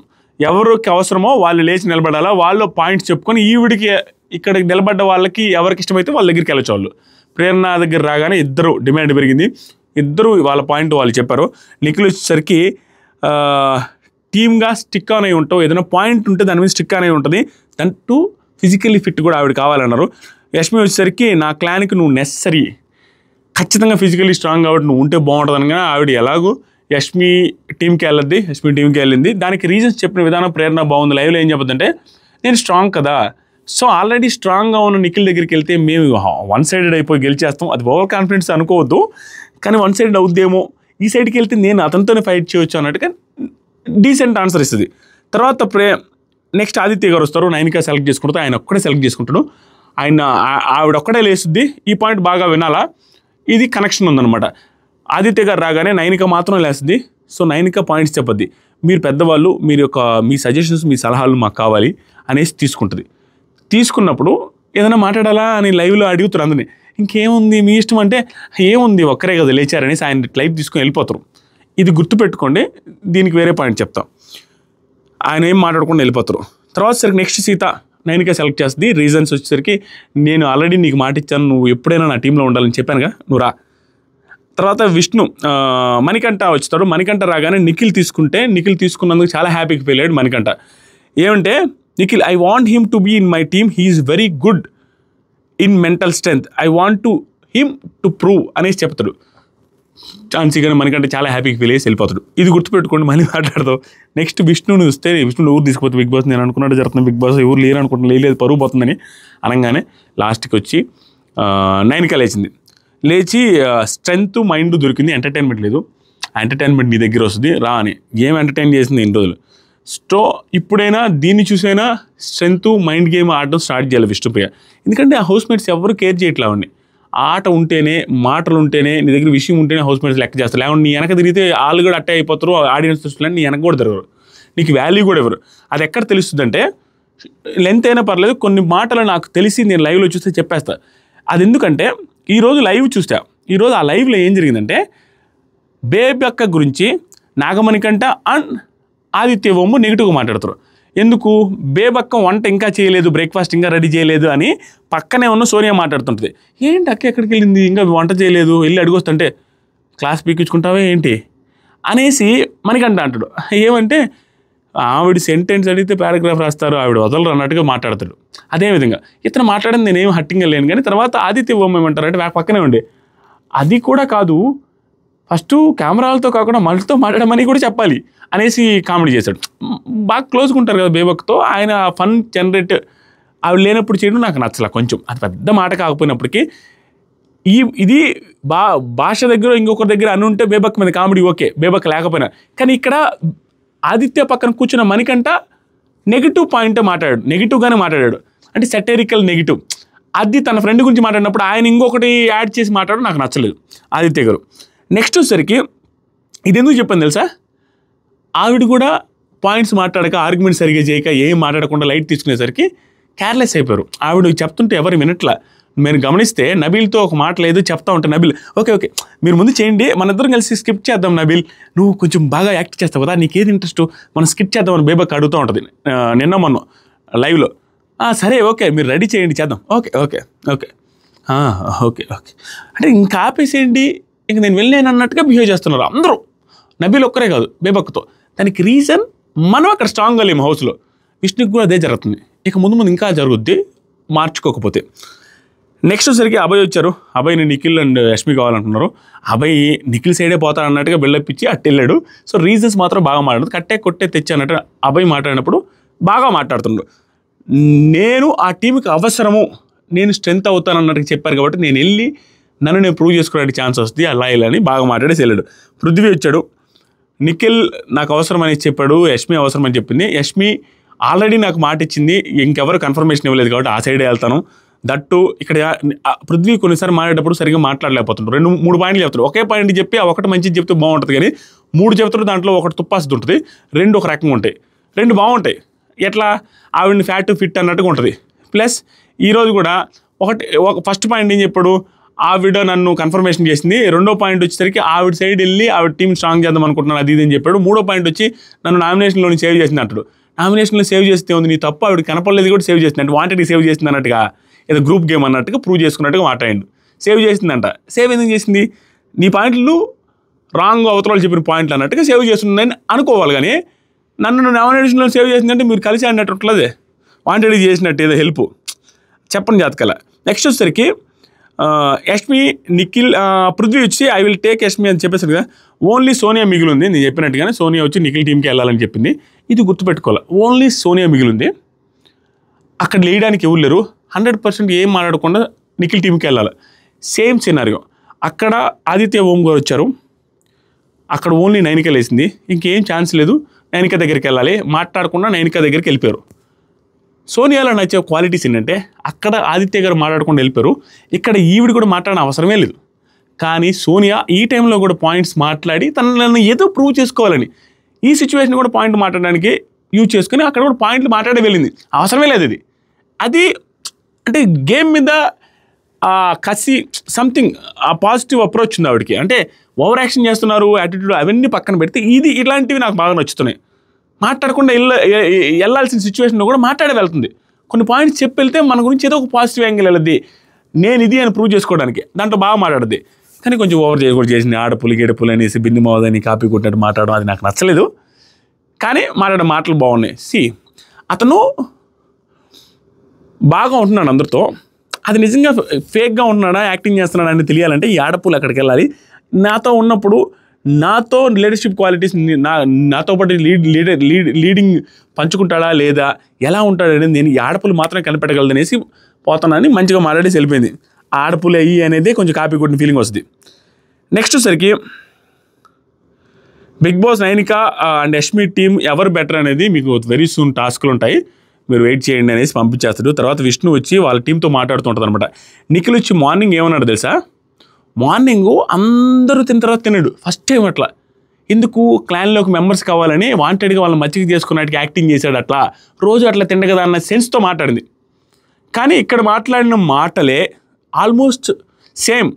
ఎవరికి అవసరమో వాళ్ళు లేచి నిలబడాలా వాళ్ళు పాయింట్స్ చెప్పుకొని ఈవిడికి ఇక్కడ నిలబడ్డ వాళ్ళకి ఎవరికి ఇష్టమైతే వాళ్ళ దగ్గరికి వెళ్ళచ్చు ప్రేరణ దగ్గర రాగానే ఇద్దరు డిమాండ్ పెరిగింది ఇద్దరు వాళ్ళ పాయింట్ వాళ్ళు చెప్పారు నిఖిల్ వచ్చేసరికి టీమ్గా స్టిక్ ఆన్ అయి ఉంటావు ఏదైనా పాయింట్ ఉంటే దాని మీద స్టిక్ ఆన్ అయి ఉంటుంది దంటూ ఫిజికల్లీ ఫిట్ కూడా ఆవిడ కావాలన్నారు యష్మి వచ్చేసరికి నా క్లాన్కి నువ్వు నెసరీ ఖచ్చితంగా ఫిజికల్లీ స్ట్రాంగ్ కాబట్టి నువ్వు ఉంటే బాగుంటుంది అనగా ఆవిడ ఎలాగో యష్మి టీంకి వెళ్ళద్ది యష్మి టీంకి వెళ్ళింది దానికి రీజన్స్ చెప్పిన విధానం ప్రేరణ బాగుంది లైవ్లో ఏం చెప్పొద్దంటే నేను స్ట్రాంగ్ కదా సో ఆల్రెడీ స్ట్రాంగ్గా ఉన్న నిఖిల్ దగ్గరికి వెళ్తే మేము వన్ సైడెడ్ అయిపోయి గెలిచేస్తాం అది ఓవర్ కాన్ఫిడెన్స్ అనుకోవద్దు కానీ వన్ సైడెడ్ అవుద్దేమో ఈ సైడ్కి వెళ్తే నేను అతనితోనే ఫైట్ చేయొచ్చు అన్నట్టుగా డీసెంట్ ఆన్సర్ ఇస్తుంది తర్వాత ప్రే నెక్స్ట్ ఆదిత్య గారు వస్తారు నైన్గా సెలెక్ట్ చేసుకుంటారు ఆయన ఒక్కడే సెలెక్ట్ చేసుకుంటాడు ఆయన ఆవిడ ఒక్కడే లేస్తుంది ఈ పాయింట్ బాగా వినాలా ఇది కనెక్షన్ ఉందన్నమాట ఆదిత్య గారు రాగానే నైనిక మాత్రం లేస్తుంది సో నైనిక పాయింట్స్ చెప్పద్ది మీరు పెద్దవాళ్ళు మీరు యొక్క మీ సజెషన్స్ మీ సలహాలు మాకు కావాలి అనేసి తీసుకుంటుంది తీసుకున్నప్పుడు ఏదైనా మాట్లాడాలా అని లైవ్లో అడుగుతారు అందుని ఇంకేముంది మీ ఇష్టం అంటే ఏముంది ఒక్కరే కదా లేచారని ఆయన లైవ్ తీసుకుని వెళ్ళిపోతారు ఇది గుర్తుపెట్టుకోండి దీనికి వేరే పాయింట్ చెప్తాం ఆయన ఏం మాట్లాడకుండా వెళ్ళిపోతారు తర్వాత సరికి నెక్స్ట్ సీత నైన్గా సెలెక్ట్ చేస్తుంది రీజన్స్ వచ్చేసరికి నేను ఆల్రెడీ నీకు మాట ఇచ్చాను నువ్వు ఎప్పుడైనా నా టీంలో ఉండాలని చెప్పానుగా నువ్వు రా తర్వాత విష్ణు మణికంఠ వచ్చుతాడు మణికంఠ రాగానే నిఖిల్ తీసుకుంటే నిఖిల్ తీసుకున్నందుకు చాలా హ్యాపీకి ఫీల్ అయ్యాడు మణికంఠ ఏమంటే Nikhil I want him to be in my team He is very in mental strength I want to him to prove అనేసి చెప్తాడు ఛాన్సీ కానీ మనకంటే చాలా హ్యాపీకి ఫీల్ అయ్యేసి వెళ్ళిపోతాడు ఇది గుర్తుపెట్టుకోండి మళ్ళీ మాట్లాడతాం నెక్స్ట్ విష్ణుని వస్తే విష్ణుని ఊరు తీసుకుపోతే బిగ్ బాస్ నేను అనుకున్నట్టు జరుగుతుంది బిగ్ బాస్ ఎవరు లేరు అనుకుంటున్నా లేదు పరువు పోతుందని అనగానే లాస్ట్కి వచ్చి నైన్ లేచింది లేచి స్ట్రెంగ్త్ మైండ్ దొరికింది ఎంటర్టైన్మెంట్ లేదు ఎంటర్టైన్మెంట్ నీ దగ్గర వస్తుంది రా అని గేమ్ ఎంటర్టైన్ చేసింది ఇన్ని రోజులు స్టో ఇప్పుడైనా దీన్ని చూసైనా స్ట్రెంత్ మైండ్ గేమ్ ఆడడం స్టార్ట్ చేయాలి విష్ణుప్రియ ఎందుకంటే ఆ హౌస్ మేట్స్ ఎవరు కేర్ చేయట్లా ఆట ఉంటేనే మాటలు ఉంటేనే నీ దగ్గర విషయం ఉంటేనే హౌస్ మేట్స్ లెక్క చేస్తారు లేకుంటే నీ వెనక తిరిగితే వాళ్ళు కూడా అట్టే అయిపోతారు ఆడియన్స్ చూస్తున్నాను నీ వెనక కూడా తిరగరు నీకు వాల్యూ కూడా ఇవ్వరు అది ఎక్కడ తెలుస్తుందంటే లెంత్ అయినా పర్లేదు కొన్ని మాటలు నాకు తెలిసి నేను లైవ్లో చూస్తే చెప్పేస్తా అది ఎందుకంటే ఈరోజు లైవ్ చూస్తా ఈరోజు ఆ లైవ్లో ఏం జరిగిందంటే బేబీ అక్క గురించి నాగమణికంట అండ్ ఆదిత్య బొమ్మ నెగిటివ్గా మాట్లాడుతారు ఎందుకు బేబక్కం వంట ఇంకా చేయలేదు బ్రేక్ఫాస్ట్ ఇంకా రెడీ చేయలేదు అని పక్కనే ఉన్న సోనియా మాట్లాడుతుంటుంది ఏంటి అక్క ఎక్కడికి వెళ్ళింది ఇంకా వంట చేయలేదు వెళ్ళి అడిగొస్తుంటే క్లాస్ పీకించుకుంటావే ఏంటి అనేసి మనకంట అంటాడు ఏమంటే ఆవిడ సెంటెన్స్ అడిగితే పారాగ్రాఫ్ రాస్తారు ఆవిడ వదలరు అన్నట్టుగా మాట్లాడతాడు అదేవిధంగా ఇతను మాట్లాడింది నేనేం హట్టింగ్ లేను కానీ తర్వాత ఆదిత్య బొమ్మ ఏమంటారు అంటే పక్కనే ఉండే అది కూడా కాదు ఫస్ట్ కెమెరాలతో కాకుండా మనుషులతో మాట్లాడమని కూడా చెప్పాలి అనేసి కామెడీ చేశాడు బాగా క్లోజ్గా ఉంటారు కదా బేబక్తో ఆయన ఫన్ జనరేట్ అవి లేనప్పుడు చేయడం నాకు నచ్చలే కొంచెం అది పెద్ద మాట కాకపోయినప్పటికీ ఈ ఇది బా భాష దగ్గర ఇంకొకరి దగ్గర అని ఉంటే బేబక్ మీద కామెడీ ఓకే బేబక్ లేకపోయినా కానీ ఇక్కడ ఆదిత్య పక్కన కూర్చున్న మనికంట నెగిటివ్ పాయింట్ మాట్లాడాడు నెగిటివ్గానే మాట్లాడాడు అంటే సెటరికల్ నెగిటివ్ అది తన ఫ్రెండ్ గురించి మాట్లాడినప్పుడు ఆయన ఇంకొకటి యాడ్ చేసి మాట్లాడడం నాకు నచ్చలేదు ఆదిత్య గారు నెక్స్ట్ వచ్చేసరికి ఇది ఎందుకు చెప్పాను తెలుసా ఆవిడ కూడా పాయింట్స్ మాట్లాడక ఆర్గ్యుమెంట్ సరిగా చేయక ఏం మాట్లాడకుండా లైట్ తీసుకునేసరికి కేర్లెస్ అయిపోయారు ఆవిడ చెప్తుంటే ఎవరు వినట్లా మీరు గమనిస్తే నబీల్తో ఒక మాట లేదు చెప్తా ఉంటాను నబీల్ ఓకే ఓకే మీరు ముందు చేయండి మన ఇద్దరం కలిసి స్కిప్ చేద్దాం నబీల్ నువ్వు కొంచెం బాగా యాక్ట్ చేస్తావు కదా నీకు ఏది ఇంట్రెస్ట్ మనం స్కిప్ చేద్దాం అని బేబక్ అడుగుతూ ఉంటుంది నిన్న మొన్న లైవ్లో సరే ఓకే మీరు రెడీ చేయండి చేద్దాం okay okay okay okay okay అంటే ఇంకా ఆపేసేయండి ఇంక నేను వెళ్ళాను అన్నట్టుగా బిహేవ్ చేస్తున్నారు అందరూ నబీలు ఒక్కరే కాదు బేబక్తో దానికి రీజన్ మనం అక్కడ స్ట్రాంగ్గా లేము హౌస్లో విష్ణుకి కూడా అదే జరుగుతుంది ఇక ముందు ముందు ఇంకా జరుగుద్ది మార్చుకోకపోతే నెక్స్ట్ సరికి అభయ్ వచ్చారు అభయ్ని నిఖిల్ అండ్ రష్మి కావాలంటున్నారు అభయ్ నిఖిల్ సైడే పోతాడు అన్నట్టుగా బిల్డప్ ఇచ్చి అట్టు వెళ్ళాడు సో రీజన్స్ మాత్రం బాగా మాట్లాడదు కట్టే కొట్టే తెచ్చి అన్నట్టు అభయ్ మాట్లాడినప్పుడు బాగా మాట్లాడుతున్నాడు నేను ఆ టీంకి అవసరము నేను స్ట్రెంత్ అవుతాను అన్నట్టుగా చెప్పారు కాబట్టి నేను వెళ్ళి నన్ను నేను ప్రూవ్ చేసుకోవడానికి ఛాన్స్ వస్తుంది అలా ఇలా అని బాగా మాట్లాడేసి వెళ్ళాడు పృథ్వీ వచ్చాడు నిఖిల్ నాకు అవసరమని చెప్పాడు యష్మి అవసరమని చెప్పింది యష్మి ఆల్రెడీ నాకు మాట ఇచ్చింది ఇంకెవరు కన్ఫర్మేషన్ ఇవ్వలేదు కాబట్టి ఆ సైడే వెళ్తాను దట్టు ఇక్కడ పృథ్వీ కొన్నిసారి మాట్లాడేటప్పుడు సరిగ్గా మాట్లాడలేకపోతుంటారు రెండు మూడు పాయింట్లు చెప్తారు ఒకే పాయింట్ చెప్పి ఆ ఒకటి మంచిది చెప్తే బాగుంటుంది కానీ మూడు చెప్తారు దాంట్లో ఒకటి తుప్పాసిది ఉంటుంది రెండు ఒక రకంగా ఉంటాయి రెండు బాగుంటాయి ఎట్లా ఆవిడని ఫ్యాట్ ఫిట్ అన్నట్టుగా ఉంటుంది ప్లస్ ఈరోజు కూడా ఒకటి ఫస్ట్ పాయింట్ ఏం చెప్పాడు ఆవిడ నన్ను కన్ఫర్మేషన్ చేసింది రెండో పాయింట్ వచ్చేసరికి ఆవిడ సైడ్ వెళ్ళి ఆవిడ టీం స్ట్రాంగ్ చేద్దాం అనుకుంటున్నాను అది ఇది అని చెప్పాడు మూడో పాయింట్ వచ్చి నన్ను నామినేషన్లోని సేవ్ చేసింది అంటాడు నామినేషన్లో సేవ్ చేస్తే ఉంది నీ తప్ప ఆవిడ కనపడలేదు కూడా సేవ్ చేసింది అంటే వాంటెడ్ సేవ్ చేసింది అన్నట్టుగా ఏదో గ్రూప్ గేమ్ అన్నట్టుగా ప్రూవ్ చేసుకున్నట్టుగా మాట్లాడిండు సేవ్ చేసిందంట సేవ్ ఎందుకు చేసింది నీ పాయింట్లు రాంగ్ అవతరాలు చెప్పిన పాయింట్లు అన్నట్టుగా సేవ్ చేస్తుందని అనుకోవాలి కానీ నన్ను నామినేషన్లో సేవ్ చేసిందంటే మీరు కలిసి అన్నట్టు ఉంటుంది వాంటెడ్ చేసినట్టు ఏదో హెల్ప్ చెప్పండి జాతకాల నెక్స్ట్ వచ్చేసరికి యష్మి నిఖిల్ పృథ్వీ వచ్చి ఐ విల్ టేక్ యష్మి అని చెప్పేసారు కదా ఓన్లీ సోనియా మిగిలింది నేను చెప్పినట్టుగానే సోనియా వచ్చి నిఖిల్ టీంకి వెళ్ళాలని చెప్పింది ఇది గుర్తుపెట్టుకోవాలి ఓన్లీ సోనియా మిగిలింది అక్కడ లేయడానికి ఎవరు లేరు హండ్రెడ్ పర్సెంట్ ఏం మాట్లాడకుండా నిఖిల్ టీంకి వెళ్ళాలి సేమ్ సినారియో అక్కడ ఆదిత్య ఓం గారు వచ్చారు అక్కడ ఓన్లీ నైనిక లేసింది ఇంకేం ఛాన్స్ లేదు నైనిక దగ్గరికి వెళ్ళాలి మాట్లాడకుండా నైనిక దగ్గరికి వెళ్ళిపోయారు సోనియాలో నచ్చే క్వాలిటీస్ ఏంటంటే అక్కడ ఆదిత్య గారు మాట్లాడకుండా వెళ్ళిపోయారు ఇక్కడ ఈవిడ కూడా మాట్లాడిన అవసరమే లేదు కానీ సోనియా ఈ టైంలో కూడా పాయింట్స్ మాట్లాడి తనను ఏదో ప్రూవ్ చేసుకోవాలని ఈ సిచ్యువేషన్ కూడా పాయింట్ మాట్లాడడానికి యూజ్ చేసుకుని అక్కడ కూడా పాయింట్లు మాట్లాడే వెళ్ళింది అవసరమే లేదు అది అది అంటే గేమ్ మీద కసి సంథింగ్ ఆ పాజిటివ్ అప్రోచ్ ఉంది ఆవిడకి అంటే ఓవర్ యాక్షన్ చేస్తున్నారు యాటిట్యూడ్ అవన్నీ పక్కన పెడితే ఇది ఇలాంటివి నాకు బాగా నచ్చుతున్నాయి మాట్లాడకుండా వెళ్ళాల్సిన సిచ్యువేషన్లో కూడా మాట్లాడే వెళ్తుంది కొన్ని పాయింట్స్ చెప్పి వెళ్తే మన గురించి ఏదో ఒక పాజిటివ్ యాంగిల్ వెళ్ళద్ది నేను ఇది అని ప్రూవ్ చేసుకోవడానికి దాంట్లో బాగా మాట్లాడద్ది కానీ కొంచెం ఓవర్ చేసి కూడా చేసింది ఆడపులి గేడపులు అనేసి బింది మోదని కాపీ కొట్టినట్టు మాట్లాడడం అది నాకు నచ్చలేదు కానీ మాట్లాడే మాటలు బాగున్నాయి సి అతను బాగా ఉంటున్నాడు అందరితో అది నిజంగా ఫేక్గా ఉంటున్నాడా యాక్టింగ్ చేస్తున్నాడా అని తెలియాలంటే ఈ ఆడపులు అక్కడికి వెళ్ళాలి నాతో ఉన్నప్పుడు నాతో లీడర్షిప్ క్వాలిటీస్ నా నాతో పాటు లీడ్ లీడర్ లీడ్ లీడింగ్ పంచుకుంటాడా లేదా ఎలా ఉంటాడనేది నేను ఈ ఆడపులు మాత్రమే కనిపెట్టగలదనేసి పోతానని మంచిగా మాట్లాడి వెళ్ళిపోయింది ఆడపులు అయ్యి అనేది కొంచెం కాపీ కొట్టిన ఫీలింగ్ వస్తుంది నెక్స్ట్ సరికి Bigg Boss Nainika and Yashmi team ఎవరు బెటర్ అనేది మీకు వెరీ సూన్ టాస్క్లు ఉంటాయి మీరు వెయిట్ చేయండి అనేసి పంపించేస్తాడు తర్వాత విష్ణు వచ్చి వాళ్ళ టీంతో మాట్లాడుతుంటుంది అనమాట నిఖిల్ వచ్చి మార్నింగ్ ఏమన్నాడు తెలుసా మార్నింగ్ అందరూ తిన తర్వాత తినడు ఫస్ట్ టైం అట్లా ఎందుకు క్లాన్లోకి మెంబర్స్ కావాలని వాంటెడ్గా వాళ్ళని మచ్చిక చేసుకున్నట్టు యాక్టింగ్ చేశాడు అట్లా రోజు అట్లా తిండ కదా అన్న సెన్స్తో మాట్లాడింది కానీ ఇక్కడ మాట్లాడిన మాటలే ఆల్మోస్ట్ సేమ్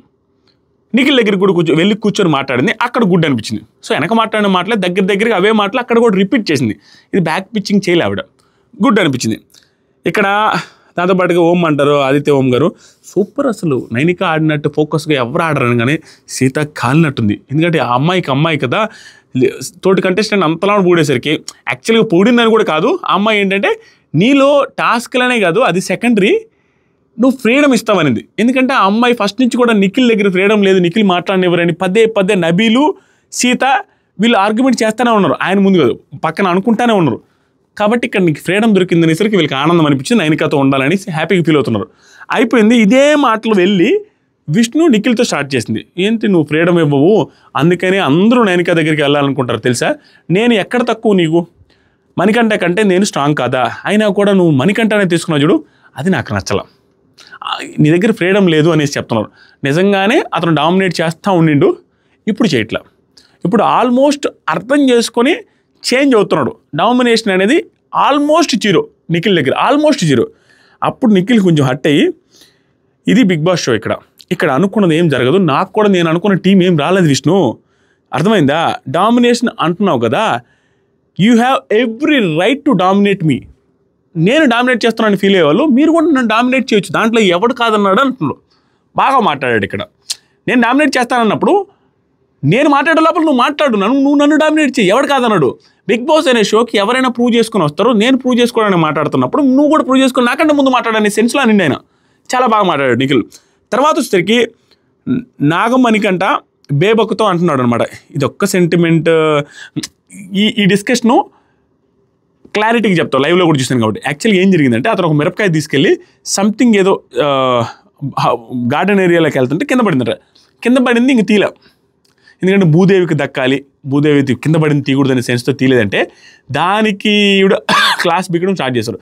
నిఖిల్ దగ్గరికి కూడా కూర్చో వెళ్ళి కూర్చొని మాట్లాడింది అక్కడ గుడ్ అనిపించింది సో వెనక మాట్లాడిన మాటలే దగ్గర దగ్గరికి అవే మాటలు అక్కడ కూడా రిపీట్ చేసింది ఇది బ్యాక్ పిచ్చింగ్ చేయలే ఆవిడ గుడ్ అనిపించింది ఇక్కడ దాంతోపాటుగా ఓం అంటారు ఆదిత్య ఓం గారు సూపర్ అసలు నైనిక ఆడినట్టు ఫోకస్గా ఎవరు ఆడరని కానీ సీత కాలినట్టుంది ఎందుకంటే ఆ అమ్మాయికి అమ్మాయి కదా తోటి కంటెస్టెంట్ అంతలా పూడేసరికి యాక్చువల్గా పూడిందని కూడా కాదు ఆ అమ్మాయి ఏంటంటే నీలో టాస్క్లనే కాదు అది సెకండరీ నువ్వు ఫ్రీడమ్ ఇస్తావనింది ఎందుకంటే ఆ అమ్మాయి ఫస్ట్ నుంచి కూడా నిఖిల్ దగ్గర ఫ్రీడమ్ లేదు నిఖిల్ మాట్లాడినవరని పదే పదే నబీలు సీత వీళ్ళు ఆర్గ్యుమెంట్ చేస్తూనే ఉన్నారు ఆయన ముందు కాదు పక్కన అనుకుంటానే ఉన్నారు కాబట్టి ఇక్కడ నీకు ఫ్రీడమ్ దొరికింది అనేసరికి వీళ్ళకి ఆనందం అనిపించింది నైనికాతో ఉండాలని హ్యాపీగా ఫీల్ అవుతున్నారు అయిపోయింది ఇదే మాటలు వెళ్ళి విష్ణు నిఖిల్తో స్టార్ట్ చేసింది ఏంటి నువ్వు ఫ్రీడమ్ ఇవ్వవు అందుకనే అందరూ నైనికా దగ్గరికి వెళ్ళాలనుకుంటారు తెలుసా నేను ఎక్కడ తక్కువ నీకు మణికంట కంటే నేను స్ట్రాంగ్ కాదా అయినా కూడా నువ్వు మణికంటనే తీసుకున్నావు చూడు అది నాకు నచ్చల నీ దగ్గర ఫ్రీడమ్ లేదు అనేసి చెప్తున్నారు నిజంగానే అతను డామినేట్ చేస్తూ ఉండిండు ఇప్పుడు చేయట్లా ఇప్పుడు ఆల్మోస్ట్ అర్థం చేసుకొని చేంజ్ అవుతున్నాడు డామినేషన్ అనేది ఆల్మోస్ట్ జీరో నిఖిల్ దగ్గర ఆల్మోస్ట్ జీరో అప్పుడు నిఖిల్ కొంచెం హట్ అయ్యి ఇది బిగ్ బాస్ షో ఇక్కడ ఇక్కడ అనుకున్నది ఏం జరగదు నాకు కూడా నేను అనుకున్న టీం ఏం రాలేదు విష్ణు అర్థమైందా డామినేషన్ అంటున్నావు కదా you have every right to dominate మీ నేను డామినేట్ చేస్తున్నాను ఫీల్ అయ్యేవాళ్ళు మీరు కూడా నన్ను డామినేట్ చేయొచ్చు దాంట్లో ఎవడు కాదన్నాడు అంటున్నాడు బాగా మాట్లాడాడు ఇక్కడ నేను డామినేట్ చేస్తానన్నప్పుడు నేను మాట్లాడే లోపల నువ్వు మాట్లాడు నన్ను నువ్వు నన్ను డామినేట్ చేయి ఎవడు కాదన్నాడు బిగ్ బాస్ అనే షోకి ఎవరైనా ప్రూవ్ చేసుకుని వస్తారో నేను ప్రూవ్ చేసుకోవడానికి మాట్లాడుతున్నప్పుడు నువ్వు కూడా ప్రూవ్ చేసుకుని నాకంటే ముందు మాట్లాడనే సెన్స్లో నిండి ఆయన చాలా బాగా మాట్లాడాడు నిఖిల్ తర్వాత వచ్చేసరికి నాగమణికంట బేబక్కుతో అంటున్నాడు అనమాట ఇది ఒక్క సెంటిమెంట్ ఈ ఈ డిస్కషను క్లారిటీకి చెప్తావు లైవ్లో కూడా చూసాను కాబట్టి యాక్చువల్గా ఏం జరిగిందంటే అతను ఒక మిరపకాయ తీసుకెళ్ళి సంథింగ్ ఏదో గార్డెన్ ఏరియాలోకి వెళ్తుంటే కింద పడిందట కింద పడింది ఇంక తీలే ఎందుకంటే భూదేవికి దక్కాలి భూదేవి కింద పడింది తీయకూడదు అనే సెన్స్తో తీయలేదంటే దానికి కూడా క్లాస్ బిగడం స్టార్ట్ చేశారు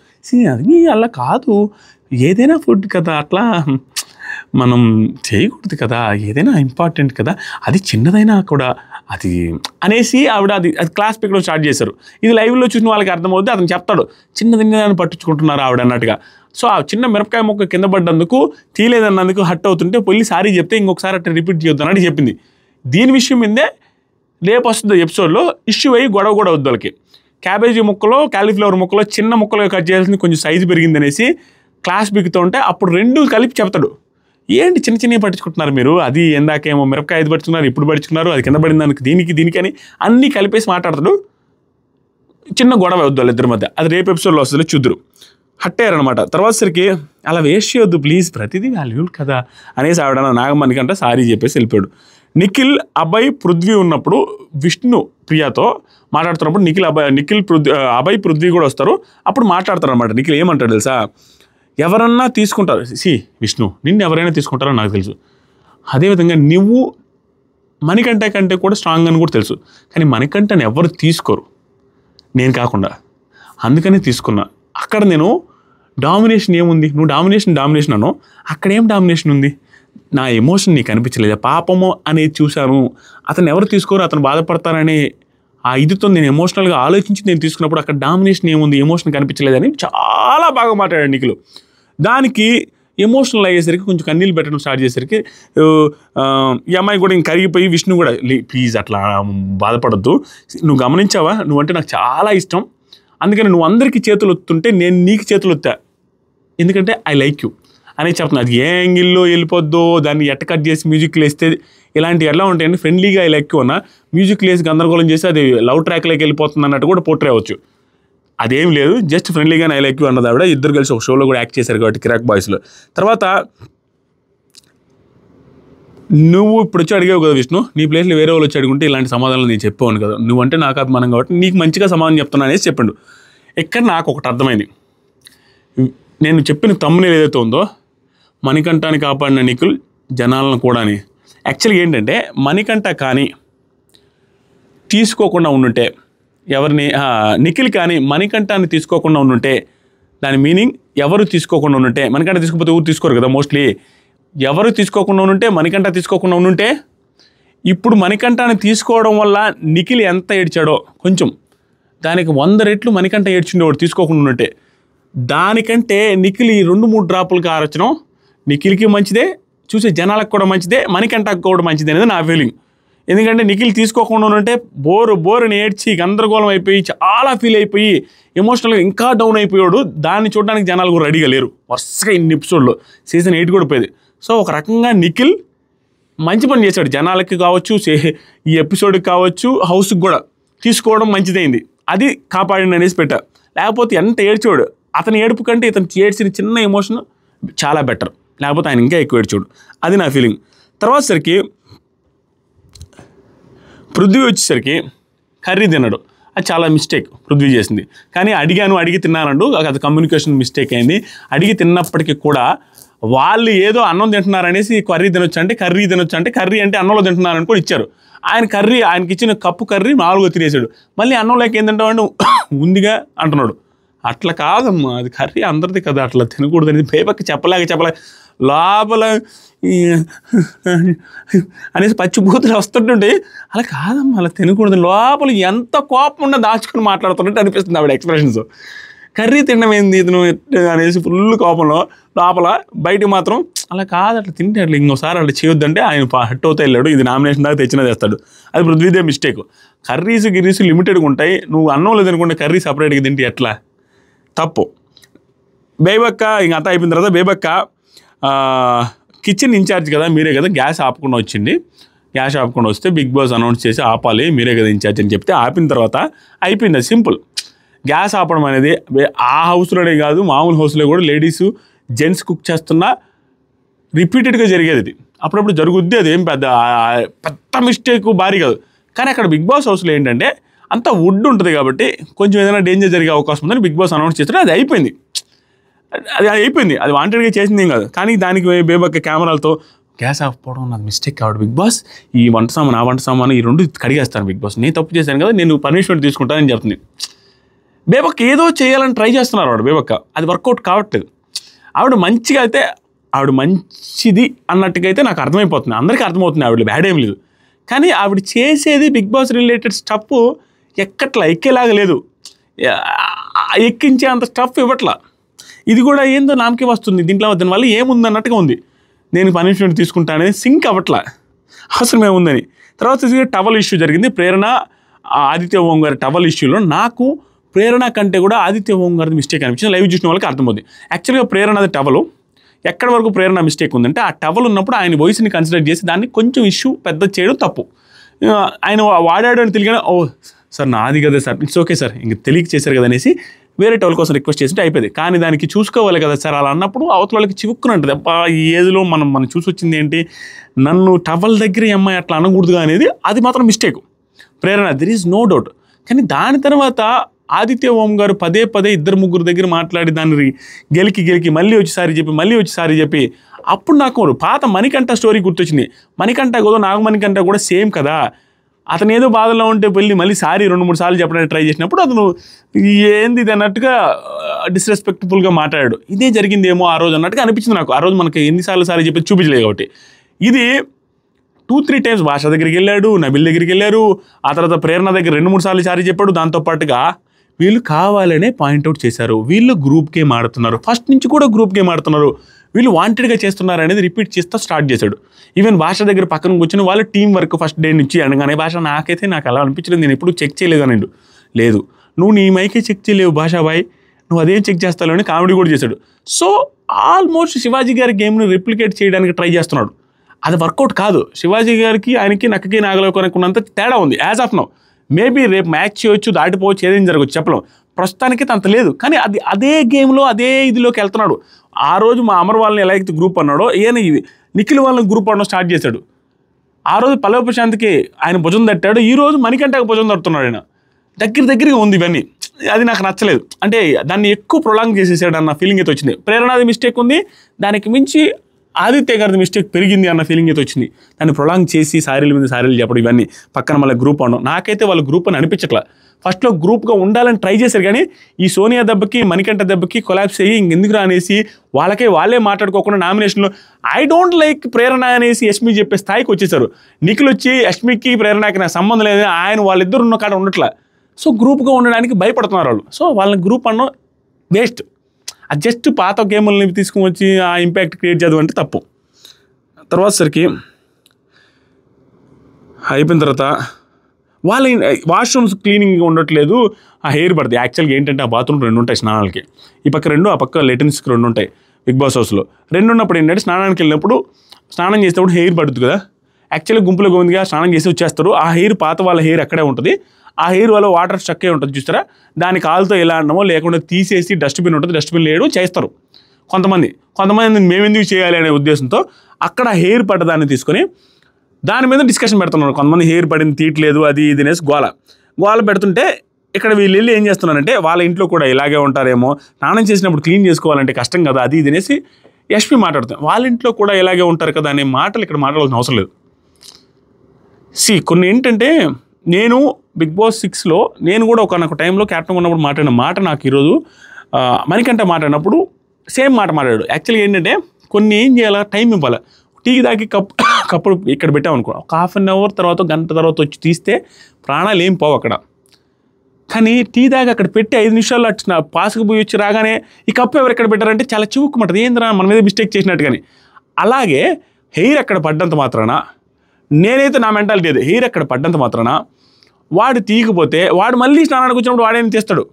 అది అలా కాదు ఏదైనా ఫుడ్ కదా అట్లా మనం చేయకూడదు కదా ఏదైనా ఇంపార్టెంట్ కదా అది చిన్నదైనా కూడా అది అనేసి ఆవిడ అది అది క్లాస్ పీకడం స్టార్ట్ చేశారు ఇది లైవ్లో చూసిన వాళ్ళకి అర్థమవుద్ది అతను చెప్తాడు చిన్న తిన్నదాన్ని పట్టించుకుంటున్నారు ఆవిడ అన్నట్టుగా సో ఆ చిన్న మిరపకాయ మొక్క కింద పడ్డందుకు తీయలేదన్నందుకు హట్ అవుతుంటే పోయి సారీ చెప్తే ఇంకొకసారి అట్లా రిపీట్ చేయొద్దు అన్నట్టు చెప్పింది దీని విషయం మీదే రేపు వస్తుంది ఎపిసోడ్లో ఇష్యూ అయ్యి గొడవ కూడా వద్దు వాళ్ళకి క్యాబేజీ ముక్కలో క్యాలీఫ్లవర్ ముక్కలో చిన్న ముక్కలుగా కట్ చేయాల్సింది కొంచెం సైజు పెరిగిందనేసి క్లాస్ బిగుతూ ఉంటే అప్పుడు రెండు కలిపి చెప్తాడు ఏంటి చిన్న చిన్నవి పట్టించుకుంటున్నారు మీరు అది ఎందాకేమో మిరపకాయ ఇది పడుతున్నారు ఇప్పుడు పడుచుకున్నారు అది కింద పడింది దానికి దీనికి దీనికి అని అన్నీ కలిపేసి మాట్లాడతాడు చిన్న గొడవ వద్దు ఇద్దరి మధ్య అది రేపు ఎపిసోడ్లో వస్తుంది చూద్దరు హట్టారనమాట తర్వాతసరికి అలా వేస్ట్ చేయొద్దు ప్లీజ్ ప్రతిదీ వాల్యూల్ కదా అనేసి ఆవిడ నాగమ్మనికి అంటే సారీ చెప్పేసి వెళ్ళిపోయాడు నిఖిల్ అభయ్ పృథ్వీ ఉన్నప్పుడు విష్ణు ప్రియాతో మాట్లాడుతున్నప్పుడు నిఖిల్ అభయ్ నిఖిల్ పృథ్వీ అభయ్ పృథ్వీ కూడా వస్తారు అప్పుడు మాట్లాడతారు అనమాట నిఖిల్ ఏమంటాడు తెలుసా ఎవరన్నా తీసుకుంటారు సి విష్ణు నిన్ను ఎవరైనా తీసుకుంటారో నాకు తెలుసు అదేవిధంగా నువ్వు మణికంఠ కంటే కూడా స్ట్రాంగ్ అని కూడా తెలుసు కానీ మణికంఠని ఎవరు తీసుకోరు నేను కాకుండా అందుకనే తీసుకున్నా అక్కడ నేను డామినేషన్ ఏముంది నువ్వు డామినేషన్ డామినేషన్ అన్నావు అక్కడ ఏం డామినేషన్ ఉంది నా ఎమోషన్ నీకు అనిపించలేదు పాపము అనేది చూశాను అతను ఎవరు తీసుకోరు అతను బాధపడతారని ఆ ఇదితో నేను ఎమోషనల్గా ఆలోచించి నేను తీసుకున్నప్పుడు అక్కడ డామినేషన్ ఏముంది ఎమోషన్ కనిపించలేదని చాలా బాగా మాట్లాడాడు నిఖిలు దానికి ఎమోషనల్ అయ్యేసరికి కొంచెం కన్నీళ్ళు పెట్టడం స్టార్ట్ చేసరికి ఈ అమ్మాయి కూడా ఇంక కరిగిపోయి విష్ణు కూడా ప్లీజ్ అట్లా బాధపడద్దు నువ్వు గమనించావా నువ్వంటే నాకు చాలా ఇష్టం అందుకని నువ్వు అందరికీ చేతులు ఒత్తుంటే నేను నీకు చేతులు ఒత్తా ఎందుకంటే ఐ లైక్ యూ అని చెప్తున్నారు ఏ యాంగిల్లో వెళ్ళిపోద్దో దాన్ని ఎట్ట కట్ చేసి మ్యూజిక్లు వేస్తే ఇలాంటివి ఎలా ఉంటాయండి ఫ్రెండ్లీగా ఇలా ఎక్కువ ఉన్న మ్యూజిక్లు వేసి గందరగోళం చేసి అది లవ్ ట్రాక్లోకి వెళ్ళిపోతుంది అన్నట్టు కూడా పోట్రే అవ్వచ్చు అదేం లేదు జస్ట్ ఫ్రెండ్లీగా నైల్ ఎక్కువ అన్నది ఆవిడ ఇద్దరు కలిసి ఒక షోలో కూడా యాక్ట్ చేశారు కాబట్టి కిరాక్ బాయ్స్లో తర్వాత నువ్వు ఇప్పుడు వచ్చి అడిగావు కదా విష్ణు నీ ప్లేస్లో వేరే వాళ్ళు వచ్చి అడుగుంటే ఇలాంటి సమాధానాలు నేను చెప్పాను కదా నువ్వంటే నాకు అభిమానం కాబట్టి నీకు మంచిగా సమాధానం చెప్తున్నా అనేసి చెప్పండు ఇక్కడ నాకు ఒకటి అర్థమైంది నేను చెప్పిన తమ్ముని ఏదైతే ఉందో మణికంఠాన్ని కాపాడిన నిఖిల్ జనాలను కూడాని యాక్చువల్గా ఏంటంటే మణికంఠ కానీ తీసుకోకుండా ఉండుంటే ఎవరిని నిఖిల్ కానీ మణికంఠాన్ని తీసుకోకుండా ఉండుంటే దాని మీనింగ్ ఎవరు తీసుకోకుండా ఉండుంటే మణికంఠ తీసుకోకపోతే ఊరు తీసుకోరు కదా మోస్ట్లీ ఎవరు తీసుకోకుండా ఉండుంటే మణికంఠ తీసుకోకుండా ఉండుంటే ఇప్పుడు మణికంఠాన్ని తీసుకోవడం వల్ల నిఖిల్ ఎంత ఏడ్చాడో కొంచెం దానికి వంద రెట్లు మణికంఠ ఏడ్చుండేవాడు తీసుకోకుండా ఉంటే దానికంటే నిఖిల్ ఈ రెండు మూడు డ్రాపులకు ఆరచడం నిఖిల్కి మంచిదే చూసే జనాలకు కూడా మంచిదే మణికంఠకు కూడా మంచిది అనేది నా ఫీలింగ్ ఎందుకంటే నిఖిల్ తీసుకోకుండా ఉంటే బోరు బోరుని ఏడ్చి గందరగోళం అయిపోయి చాలా ఫీల్ అయిపోయి ఎమోషనల్గా ఇంకా డౌన్ అయిపోయాడు దాన్ని చూడడానికి జనాలు కూడా రెడీగా లేరు వరుసగా ఇన్ని ఎపిసోడ్లు సీజన్ ఎయిట్ కూడా పోయేది సో ఒక రకంగా నిఖిల్ మంచి పని చేశాడు జనాలకి కావచ్చు ఈ ఎపిసోడ్కి కావచ్చు హౌస్కి కూడా తీసుకోవడం మంచిదైంది అది కాపాడి అనేసి పెట్టా లేకపోతే ఎంత ఏడ్చాడు అతని ఏడుపు కంటే ఇతను ఏడ్చిన చిన్న ఎమోషన్ చాలా బెటర్ లేకపోతే ఆయన ఇంకా ఎక్కువ ఏడ్చాడు అది నా ఫీలింగ్ తర్వాత సరికి పృథ్వీ వచ్చేసరికి కర్రీ తిన్నాడు అది చాలా మిస్టేక్ పృథ్వీ చేసింది కానీ అడిగాను అడిగి తిన్నానడు అది కమ్యూనికేషన్ మిస్టేక్ అయింది అడిగి తిన్నప్పటికీ కూడా వాళ్ళు ఏదో అన్నం తింటున్నారనేసి కర్రీ తినొచ్చు అంటే కర్రీ తినొచ్చు అంటే కర్రీ అంటే అన్నంలో తింటున్నారని కూడా ఇచ్చారు ఆయన కర్రీ ఆయనకి ఇచ్చిన కప్పు కర్రీ నాలుగో తినేసాడు మళ్ళీ అన్నంలోకి ఏం తింటామంటే ఉందిగా అంటున్నాడు అట్లా కాదమ్మా అది కర్రీ అందరిది కదా అట్లా తినకూడదు అనేది పేపర్కి చెప్పలేక చెప్పలేక లోపల అనేసి పచ్చిభూతులు వస్తుంటుంటే అలా కాదమ్మా అలా తినకూడదు లోపల ఎంత కోపం ఉన్నా దాచుకుని మాట్లాడుతున్నట్టు అనిపిస్తుంది ఆవిడ ఎక్స్ప్రెషన్స్ కర్రీ తినడం ఏంది ఇతను అనేసి ఫుల్ కోపంలో లోపల బయట మాత్రం అలా కాదు అట్లా తింటే అట్లా ఇంకోసారి అట్లా చేయొద్దంటే ఆయన హట్ అవుతా వెళ్ళాడు ఇది నామినేషన్ దాకా తెచ్చినా తెస్తాడు అది పృథ్వీదే మిస్టేక్ కర్రీస్ గిర్రీస్ లిమిటెడ్గా ఉంటాయి నువ్వు అన్నం లేదనుకుంటే కర్రీ సపరేట్గా తింటే ఎట్లా తప్పు బేబక్క ఇంక అంతా అయిపోయిన తర్వాత బేబక్క కిచెన్ ఇన్ఛార్జ్ కదా మీరే కదా గ్యాస్ ఆపకుండా వచ్చింది గ్యాస్ ఆపకుండా వస్తే బిగ్ బాస్ అనౌన్స్ చేసి ఆపాలి మీరే కదా ఇన్ఛార్జ్ అని చెప్తే ఆపిన తర్వాత అయిపోయింది సింపుల్ గ్యాస్ ఆపడం అనేది ఆ హౌస్లోనే కాదు మామూలు హౌస్లో కూడా లేడీస్ జెంట్స్ కుక్ చేస్తున్న రిపీటెడ్గా జరిగేది ఇది అప్పుడప్పుడు జరుగుద్ది అది ఏం పెద్ద పెద్ద మిస్టేక్ భారీ కాదు కానీ అక్కడ బిగ్ బాస్ హౌస్లో ఏంటంటే అంత వుడ్ ఉంటుంది కాబట్టి కొంచెం ఏదైనా డేంజర్ జరిగే అవకాశం ఉందని బిగ్ బాస్ అనౌన్స్ చేస్తే అది అయిపోయింది అది అయిపోయింది అది వాంటెడ్గా చేసింది ఏం కాదు కానీ దానికి బేబక్క కెమెరాలతో గ్యాస్ ఆఫ్ నాకు మిస్టేక్ కాబట్టి బిగ్ బాస్ ఈ వంట సామాన్ ఆ వంట సామాన్ ఈ రెండు కడిగేస్తాను బిగ్ బాస్ నేను తప్పు చేశాను కదా నేను పనిష్మెంట్ తీసుకుంటానని చెప్తుంది బేబక్క ఏదో చేయాలని ట్రై చేస్తున్నారు ఆవిడ బేబక్క అది వర్కౌట్ కావట్లేదు ఆవిడ మంచిగా అయితే ఆవిడ మంచిది అన్నట్టుగా అయితే నాకు అర్థమైపోతుంది అందరికీ అర్థమవుతుంది ఆవిడ బ్యాడ్ ఏం లేదు కానీ ఆవిడ చేసేది బిగ్ బాస్ రిలేటెడ్ స్టఫ్ ఎక్కట్లా ఎక్కేలాగా లేదు ఎక్కించే అంత స్టఫ్ ఇవ్వట్లా ఇది కూడా ఏందో నామకే వస్తుంది దీంట్లో దాని వల్ల ఏముంది అన్నట్టుగా ఉంది నేను పనిష్మెంట్ తీసుకుంటా అనేది సింక్ అవట్ల అవసరం ఏముందని తర్వాత టవల్ ఇష్యూ జరిగింది ప్రేరణ ఆదిత్య ఓం గారి టవల్ ఇష్యూలో నాకు ప్రేరణ కంటే కూడా ఆదిత్య ఓం గారిది మిస్టేక్ అనిపించింది లైవ్ చూసిన వాళ్ళకి అర్థమవుతుంది యాక్చువల్గా అది టవల్ ఎక్కడి వరకు ప్రేరణ మిస్టేక్ ఉందంటే ఆ టవల్ ఉన్నప్పుడు ఆయన వయసుని కన్సిడర్ చేసి దాన్ని కొంచెం ఇష్యూ పెద్ద చేయడం తప్పు ఆయన వాడాడు అని తెలియగానే ఓ సార్ నాది కదా సార్ ఇట్స్ ఓకే సార్ ఇంక తెలియక చేశారు కదనేసి వేరే టోల్ కోసం రిక్వెస్ట్ చేసింటే అయిపోయింది కానీ దానికి చూసుకోవాలి కదా సార్ అలా అన్నప్పుడు అవతల వాళ్ళకి చివుక్కునంటుంది అబ్బా ఈ ఏజ్లో మనం మనం చూసి వచ్చింది ఏంటి నన్ను టవల్ దగ్గర అమ్మాయి అట్లా అనకూడదుగా అనేది అది మాత్రం mistake Prerana there is no doubt కానీ దాని తర్వాత ఆదిత్య ఓం గారు పదే పదే ఇద్దరు ముగ్గురు దగ్గర మాట్లాడి దాన్ని గెలికి గెలికి మళ్ళీ వచ్చేసారి చెప్పి మళ్ళీ వచ్చేసారి చెప్పి అప్పుడు నాకు పాత మణికంఠ స్టోరీ గుర్తొచ్చింది మణికంఠ కూడా నాగమణికంఠ కూడా సేమ్ కదా అతను ఏదో బాధలో ఉంటే వెళ్ళి మళ్ళీ సారీ రెండు మూడు సార్లు చెప్పడానికి ట్రై చేసినప్పుడు అతను ఏంది ఇది అన్నట్టుగా డిస్రెస్పెక్ట్ఫుల్గా మాట్లాడాడు ఇదే జరిగిందేమో ఆ రోజు అన్నట్టుగా అనిపించింది నాకు ఆ రోజు మనకి ఎన్నిసార్లు సారీ చెప్పి చూపించలేదు కాబట్టి ఇది టూ త్రీ టైమ్స్ భాష దగ్గరికి వెళ్ళాడు నబిల్ దగ్గరికి వెళ్ళారు ఆ తర్వాత ప్రేరణ దగ్గర రెండు మూడు సార్లు సారీ చెప్పాడు దాంతోపాటుగా వీళ్ళు కావాలనే పాయింట్అవుట్ చేశారు వీళ్ళు గ్రూప్ గేమ్ ఆడుతున్నారు ఫస్ట్ నుంచి కూడా గ్రూప్ గేమ్ ఆడుతున్నారు వీళ్ళు వాంటెడ్గా చేస్తున్నారు అనేది రిపీట్ చేస్తూ స్టార్ట్ చేశాడు ఈవెన్ భాష దగ్గర పక్కన కూర్చొని వాళ్ళు టీం వర్క్ ఫస్ట్ డే నుంచి అనగానే భాష నాకైతే నాకు అలా అనిపించలేదు నేను ఎప్పుడు చెక్ చేయలేదు అని లేదు నువ్వు నీ మైకే చెక్ చేయలేవు భాషాబాయ్ నువ్వు అదేం చెక్ చేస్తావు అని కామెడీ కూడా చేశాడు సో ఆల్మోస్ట్ శివాజీ గారి గేమ్ని రిప్లికేట్ చేయడానికి ట్రై చేస్తున్నాడు అది వర్కౌట్ కాదు శివాజీ గారికి ఆయనకి నక్కకి నాగలోకానికి ఉన్నంత తేడా ఉంది యాజ్ ఆఫ్ నౌ మేబీ రేపు మ్యాచ్ చేయొచ్చు దాటిపోవచ్చు ఏదైనా జరగచ్చు చెప్పలేము ప్రస్తుతానికి అంత లేదు కానీ అది అదే గేమ్లో అదే ఇదిలోకి వెళ్తున్నాడు ఆ రోజు మా అమర్ వాళ్ళని ఎలా అయితే గ్రూప్ అన్నాడో ఈయన నిఖిల్ వాళ్ళని గ్రూప్ అనడం స్టార్ట్ చేశాడు ఆ రోజు పల్లవ ప్రశాంత్కి ఆయన భుజం తట్టాడు ఈ రోజు మణికంటకు భుజం తడుతున్నాడు ఆయన దగ్గర దగ్గరగా ఉంది ఇవన్నీ అది నాకు నచ్చలేదు అంటే దాన్ని ఎక్కువ ప్రొలాంగ్ చేసేసాడు అన్న ఫీలింగ్ అయితే వచ్చింది ప్రేరణ అది మిస్టేక్ ఉంది దానికి మించి ఆదిత్య గారిది మిస్టేక్ పెరిగింది అన్న ఫీలింగ్ అయితే వచ్చింది దాన్ని ప్రొలాంగ్ చేసి సారీల మీద సారీలు చెప్పడం ఇవన్నీ పక్కన మళ్ళీ గ్రూప్ అనడం నాకైతే వాళ్ళ గ్రూప్ అని అనిపించట్లా ఫస్ట్లో గ్రూప్గా ఉండాలని ట్రై చేశారు కానీ ఈ సోనియా దెబ్బకి మణికంట దెబ్బకి కొలాబ్స్ అయ్యి ఇంకెందుకు రానేసి వాళ్ళకే వాళ్ళే మాట్లాడుకోకుండా నామినేషన్లో ఐ డోంట్ లైక్ ప్రేరణ అనేసి యష్మి చెప్పే స్థాయికి వచ్చేసారు నిఖిల్ వచ్చి యష్మికి ప్రేరణకి నా సంబంధం లేదు ఆయన వాళ్ళిద్దరు ఉన్న కాడ ఉండట్లా సో గ్రూప్గా ఉండడానికి భయపడుతున్నారు వాళ్ళు సో వాళ్ళని గ్రూప్ అన్న వేస్ట్ అది జస్ట్ పాత గేములని తీసుకుని వచ్చి ఆ ఇంపాక్ట్ క్రియేట్ చేయడం అంటే తప్పు తర్వాత సరికి అయిపోయిన తర్వాత వాళ్ళ వాష్రూమ్స్ క్లీనింగ్ ఉండట్లేదు ఆ హెయిర్ పడుతుంది యాక్చువల్గా ఏంటంటే ఆ బాత్రూమ్ రెండు ఉంటాయి స్నానాలకి ఈ పక్క రెండు ఆ పక్క లెటిన్స్కి రెండు ఉంటాయి బిగ్ బాస్ హౌస్లో రెండు ఉన్నప్పుడు ఏంటంటే స్నానానికి వెళ్ళినప్పుడు స్నానం చేసేటప్పుడు హెయిర్ పడుతుంది కదా యాక్చువల్గా గుంపులో గోవిందిగా స్నానం చేసి వచ్చేస్తారు ఆ హెయిర్ పాత వాళ్ళ హెయిర్ అక్కడే ఉంటుంది ఆ వల్ల వాటర్ స్టక్ అయి ఉంటుంది చూస్తారా దాని కాలుతో ఎలా అన్నామో లేకుండా తీసేసి డస్ట్బిన్ ఉంటుంది డస్ట్బిన్ లేడు చేస్తారు కొంతమంది కొంతమంది మేమెందుకు చేయాలి అనే ఉద్దేశంతో అక్కడ హెయిర్ పడ్డదాన్ని తీసుకొని దాని మీద డిస్కషన్ పెడుతున్నారు కొంతమంది హెయిర్ పడింది తీయట్లేదు అది ఇది అనేసి గోళ గోల పెడుతుంటే ఇక్కడ వీళ్ళు వెళ్ళి ఏం చేస్తున్నారంటే వాళ్ళ ఇంట్లో కూడా ఇలాగే ఉంటారేమో స్నానం చేసినప్పుడు క్లీన్ చేసుకోవాలంటే కష్టం కదా అది ఇది అనేసి యష్మి మాట్లాడుతాం వాళ్ళ ఇంట్లో కూడా ఇలాగే ఉంటారు కదా అనే మాటలు ఇక్కడ మాట్లాడాల్సిన అవసరం లేదు సి కొన్ని ఏంటంటే నేను బిగ్ బాస్ సిక్స్లో నేను కూడా ఒకనొక టైంలో క్యాప్టెన్ ఉన్నప్పుడు మాట్లాడిన మాట నాకు ఈరోజు మణికంట మాట్లాడినప్పుడు సేమ్ మాట మాట్లాడాడు యాక్చువల్గా ఏంటంటే కొన్ని ఏం చేయాలా టైం ఇవ్వాలి టీ దాకి కప్ కప్పుడు ఇక్కడ పెట్టామనుకో ఒక హాఫ్ అన్ అవర్ తర్వాత గంట తర్వాత వచ్చి తీస్తే ప్రాణాలు ఏం పోవు అక్కడ కానీ టీ దాకా అక్కడ పెట్టి ఐదు నిమిషాలు వచ్చిన పాసుకు పోయి వచ్చి రాగానే ఈ కప్పు ఎవరు ఎక్కడ పెట్టారంటే చాలా చివుక్కుమంటుంది ఏంద్రా మన మీద మిస్టేక్ చేసినట్టు కానీ అలాగే హెయిర్ అక్కడ పడ్డంత మాత్రాన నేనైతే నా మెంటాలిటీ అది హెయిర్ అక్కడ పడ్డంత మాత్రాన వాడు తీయకపోతే వాడు మళ్ళీ స్నానానికి వచ్చినప్పుడు వాడేం తీస్తాడు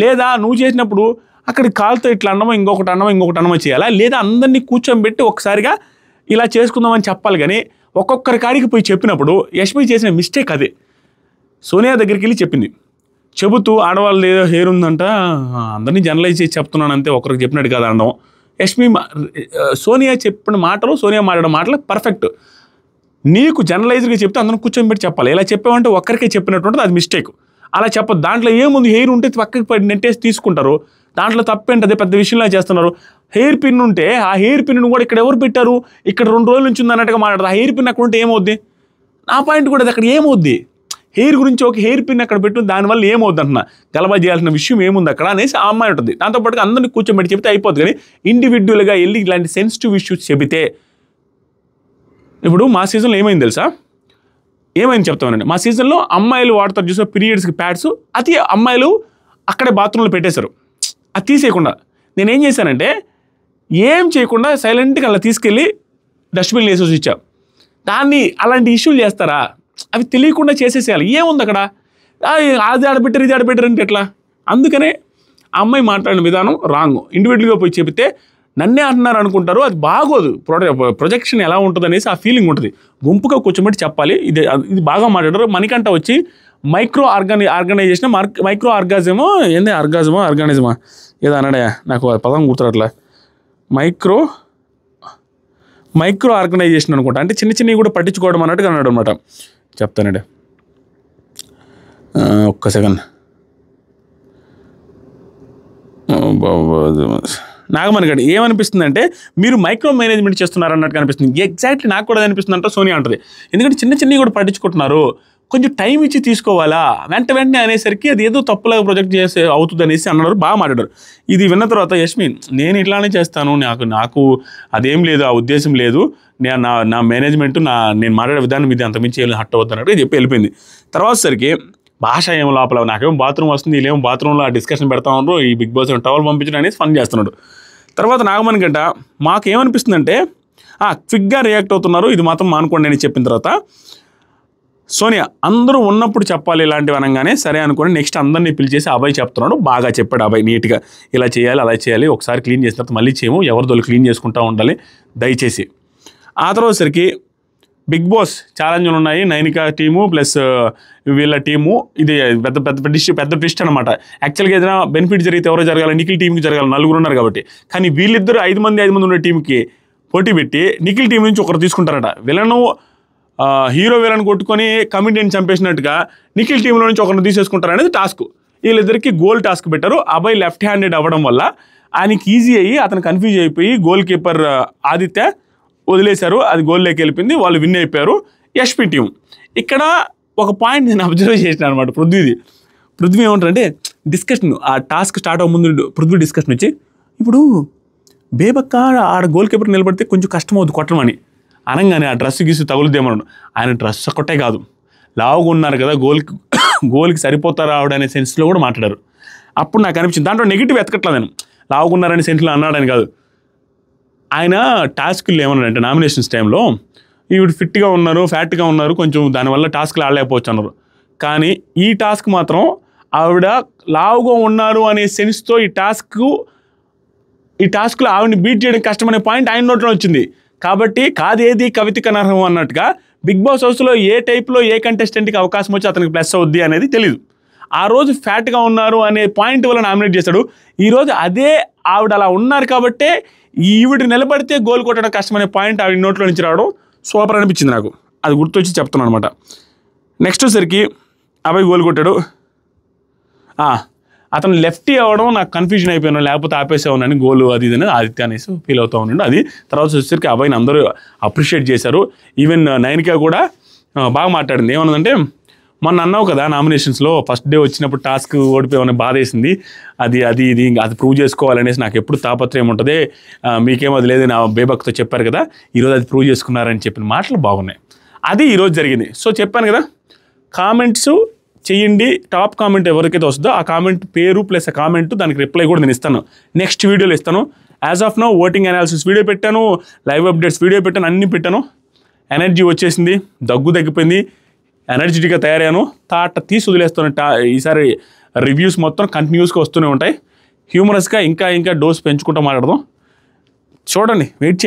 లేదా నువ్వు చేసినప్పుడు అక్కడ కాలుతో ఇట్లా అన్నమో ఇంకొకటి అన్నమో ఇంకొకటి అన్నమో చేయాలా లేదా అందరినీ కూర్చోబెట్టి ఒకసారిగా ఇలా చేసుకుందామని చెప్పాలి కానీ ఒక్కొక్కరి కాడికి పోయి చెప్పినప్పుడు యశ్మి చేసిన మిస్టేక్ అదే సోనియా దగ్గరికి వెళ్ళి చెప్పింది చెబుతూ ఆడవాళ్ళు ఏదో హెయిర్ ఉందంట అందరినీ జనరలైజ్ చేసి చెప్తున్నాను అంతే ఒకరికి చెప్పినట్టు కదా అందం యష్మి సోనియా చెప్పిన మాటలు సోనియా మాట్లాడిన మాటలు పర్ఫెక్ట్ నీకు జనరలైజ్గా చెప్తే అందరం కూర్చొని పెట్టి చెప్పాలి ఇలా చెప్పామంటే ఒక్కరికే చెప్పినట్టు అది మిస్టేక్ అలా చెప్పదు దాంట్లో ఏముంది హెయిర్ ఉంటే పక్కకి నెట్టేసి తీసుకుంటారు దాంట్లో తప్పేంటది పెద్ద విషయంలో చేస్తున్నారు హెయిర్ పిన్ ఉంటే ఆ హెయిర్ పిన్ను కూడా ఇక్కడ ఎవరు పెట్టారు ఇక్కడ రెండు రోజుల నుంచి ఉందన్నట్టుగా మాట్లాడారు ఆ హెయిర్ పిన్ అక్కడ ఉంటే ఏమవుద్ది నా పాయింట్ కూడా అది అక్కడ ఏమవుద్ది హెయిర్ గురించి ఒక హెయిర్ పిన్ అక్కడ పెట్టు దానివల్ల ఏమవుద్ది అంటున్నా గలబా చేయాల్సిన విషయం ఏముంది అక్కడ అనేసి ఆ అమ్మాయి ఉంటుంది దాంతోపాటు అందరినీ కూర్చోబెట్టి చెప్తే అయిపోతుంది కానీ ఇండివిజువల్గా వెళ్ళి ఇలాంటి సెన్సిటివ్ ఇష్యూస్ చెబితే ఇప్పుడు మా సీజన్లో ఏమైంది తెలుసా ఏమైంది చెప్తామండి మా సీజన్లో అమ్మాయిలు వాడతారు చూసే పీరియడ్స్కి ప్యాడ్స్ అది అమ్మాయిలు అక్కడే బాత్రూంలో పెట్టేశారు అది తీసేయకుండా నేనేం చేశానంటే ఏం చేయకుండా సైలెంట్గా అలా తీసుకెళ్ళి డస్ట్బిన్ వేసేసి ఇచ్చా దాన్ని అలాంటి ఇష్యూలు చేస్తారా అవి తెలియకుండా చేసేసేయాలి ఏముంది అక్కడ అది ఆడబెట్టరు ఇది ఆడబెట్టరు అంటే ఎట్లా అందుకనే అమ్మాయి మాట్లాడిన విధానం రాంగ్ ఇండివిజువల్గా పోయి చెబితే నన్నే అంటున్నారు అనుకుంటారు అది బాగోదు ప్రొజెక్షన్ ఎలా ఉంటుంది అనేసి ఆ ఫీలింగ్ ఉంటుంది గుంపుగా కూర్చోబెట్టి చెప్పాలి ఇది ఇది బాగా మాట్లాడారు మనకంట వచ్చి మైక్రో ఆర్గాని ఆర్గనైజేషన్ మైక్రో ఆర్గాజమో ఏంది ఆర్గాజమో ఆర్గానిజమా ఏదో అనడయా నాకు పదం గుర్తురట్లా మైక్రో మైక్రో ఆర్గనైజేషన్ అనుకుంటా అంటే చిన్న చిన్నవి కూడా పట్టించుకోవడం అన్నట్టుగా అన్నాడు అనమాట చెప్తానండి ఒక్క సెకండ్ బాబు గడ్ ఏమనిపిస్తుంది అంటే మీరు మైక్రో మేనేజ్మెంట్ చేస్తున్నారు అన్నట్టు కనిపిస్తుంది ఎగ్జాక్ట్లీ నాకు కూడా అనిపిస్తుంది అంటే సోనియా అంటుంది ఎందుకంటే చిన్న చిన్నవి కూడా పట్టించుకుంటున్నారు కొంచెం టైం ఇచ్చి తీసుకోవాలా వెంట వెంటనే అనేసరికి అది ఏదో తప్పులాగా ప్రొజెక్ట్ చేసే అవుతుంది అనేసి అన్నారు బాగా మాట్లాడారు ఇది విన్న తర్వాత యశ్మిన్ నేను ఇట్లానే చేస్తాను నాకు నాకు అదేం లేదు ఆ ఉద్దేశం లేదు నేను నా నా మేనేజ్మెంట్ నా నేను మాట్లాడే విధానం ఇది అంతమించి హట్ అవుతున్నట్టు చెప్పి వెళ్ళిపోయింది తర్వాత సరికి భాష ఏం లోపల నాకేం బాత్రూమ్ వస్తుంది వీళ్ళేం బాత్రూంలో డిస్కషన్ పెడతా ఉన్నారు ఈ బిగ్ బాస్ టవల్ పంపించడం అనేసి ఫన్ చేస్తున్నాడు తర్వాత నాగమణి గంట మాకేమనిపిస్తుందంటే క్విక్గా రియాక్ట్ అవుతున్నారు ఇది మాత్రం మానుకోండి అని చెప్పిన తర్వాత సోనియా అందరూ ఉన్నప్పుడు చెప్పాలి ఇలాంటివి అనగానే సరే అనుకోండి నెక్స్ట్ అందరినీ పిలిచేసి అబ్బాయి చెప్తున్నాడు బాగా చెప్పాడు అబ్బాయి నీట్గా ఇలా చేయాలి అలా చేయాలి ఒకసారి క్లీన్ చేసిన తర్వాత మళ్ళీ చేయము ఎవరిదో క్లీన్ చేసుకుంటూ ఉండాలి దయచేసి ఆ తర్వాతసరికి బిగ్ బాస్ ఛాలెంజ్లు ఉన్నాయి నైనికా టీము ప్లస్ వీళ్ళ టీము ఇది పెద్ద పెద్ద డిస్ట్ పెద్ద ట్విస్ట్ అనమాట యాక్చువల్గా ఏదైనా బెనిఫిట్ జరిగితే ఎవరో జరగాలి నిఖిల్ టీంకి జరగాలి నలుగురు ఉన్నారు కాబట్టి కానీ వీళ్ళిద్దరు ఐదు మంది ఐదు మంది ఉన్న టీంకి పోటీ పెట్టి నిఖిల్ టీం నుంచి ఒకరు తీసుకుంటారట విలను హీరో విలన్ కొట్టుకొని కమిటీని చంపేసినట్టుగా నిఖిల్ టీంలో నుంచి ఒకరిని తీసేసుకుంటారు అనేది టాస్క్ వీళ్ళిద్దరికి గోల్ టాస్క్ పెట్టారు అబ్బాయి లెఫ్ట్ హ్యాండెడ్ అవ్వడం వల్ల ఆయనకి ఈజీ అయ్యి అతను కన్ఫ్యూజ్ అయిపోయి గోల్ కీపర్ ఆదిత్య వదిలేశారు అది గోల్లోకి వెళ్ళిపోయింది వాళ్ళు విన్ అయిపోయారు ఎస్పీ టీం ఇక్కడ ఒక పాయింట్ నేను అబ్జర్వ్ చేసిన అనమాట పృథ్వీది పృథ్వీ ఏమంటారంటే డిస్కషన్ ఆ టాస్క్ స్టార్ట్ అవ్వ ముందు పృథ్వీ డిస్కషన్ వచ్చి ఇప్పుడు బేబక్క ఆడ గోల్ కీపర్ నిలబడితే కొంచెం కష్టం అవుతుంది కొట్టడం అని అనగానే ఆ డ్రెస్ గీసి తగులుదేమన్నాడు ఆయన డ్రెస్ ఒక్కటే కాదు లావుగా ఉన్నారు కదా గోల్ గోల్కి సరిపోతారా ఆవిడనే సెన్స్లో కూడా మాట్లాడారు అప్పుడు నాకు అనిపించింది దాంట్లో నెగిటివ్ ఎతకట్లా నేను లావుగా ఉన్నారని సెన్స్లో అన్నాడని కాదు ఆయన టాస్క్లు ఏమన్నా అంటే నామినేషన్స్ టైంలో ఈవిడ ఫిట్గా ఉన్నారు ఫ్యాట్గా ఉన్నారు కొంచెం దానివల్ల టాస్క్లు ఆడలేకపోవచ్చు అన్నారు కానీ ఈ టాస్క్ మాత్రం ఆవిడ లావుగా ఉన్నారు అనే సెన్స్తో ఈ టాస్క్ ఈ టాస్క్లో ఆవిడని బీట్ చేయడం కష్టమనే పాయింట్ ఆయన నోట్లో వచ్చింది కాబట్టి కాదేది కవితిక నరహం అన్నట్టుగా బిగ్ బాస్ హౌస్లో ఏ టైప్లో ఏ కంటెస్టెంట్కి అవకాశం వచ్చి అతనికి ప్లస్ అవుద్ది అనేది తెలియదు ఆ రోజు ఫ్యాట్గా ఉన్నారు అనే పాయింట్ వల్ల నామినేట్ చేశాడు ఈరోజు అదే ఆవిడ అలా ఉన్నారు కాబట్టే ఈవిడ నిలబడితే గోల్ కొట్టడం కష్టమనే పాయింట్ ఆవిడ నోట్లో నుంచి రావడం సూపర్ అనిపించింది నాకు అది గుర్తొచ్చి చెప్తున్నాను అనమాట నెక్స్ట్ వచ్చేసరికి అబ్బాయి గోల్ కొట్టాడు అతను లెఫ్టీ అవ్వడం నాకు కన్ఫ్యూజన్ అయిపోయాను లేకపోతే ఉన్నాను గోల్ అది ఇది అనేది ఆదిత్య అనేసి ఫీల్ అవుతూ ఉన్నాడు అది తర్వాత వచ్చేసరికి అబ్బాయిని అందరూ అప్రిషియేట్ చేశారు ఈవెన్ నైన్కా కూడా బాగా మాట్లాడింది ఏమన్నదంటే మొన్న అన్నావు కదా నామినేషన్స్లో ఫస్ట్ డే వచ్చినప్పుడు టాస్క్ ఓడిపోయామని బాధ వేసింది అది అది ఇది అది ప్రూవ్ చేసుకోవాలనేసి నాకు ఎప్పుడు తాపత్రయం ఉంటుంది మీకేమో అది లేదు నా బేబక్తో చెప్పారు కదా ఈరోజు అది ప్రూవ్ చేసుకున్నారని చెప్పిన మాటలు బాగున్నాయి అది ఈరోజు జరిగింది సో చెప్పాను కదా కామెంట్స్ చేయండి టాప్ కామెంట్ ఎవరికైతే వస్తుందో ఆ కామెంట్ పేరు ప్లస్ ఆ కామెంట్ దానికి రిప్లై కూడా నేను ఇస్తాను నెక్స్ట్ వీడియోలో ఇస్తాను as of now voting analysis video పెట్టాను లైవ్ అప్డేట్స్ వీడియో పెట్టాను అన్నీ పెట్టాను ఎనర్జీ వచ్చేసింది దగ్గు తగ్గిపోయింది ఎనర్జెటిక్గా తయారయ్యాను థాట్ తీసి వదిలేస్తాను ఈసారి రివ్యూస్ మొత్తం కంటిన్యూస్గా వస్తూనే ఉంటాయి హ్యూమరస్గా ఇంకా ఇంకా డోస్ పెంచుకుంటూ మాట్లాడదాం చూడండి వెయిట్ చేయండి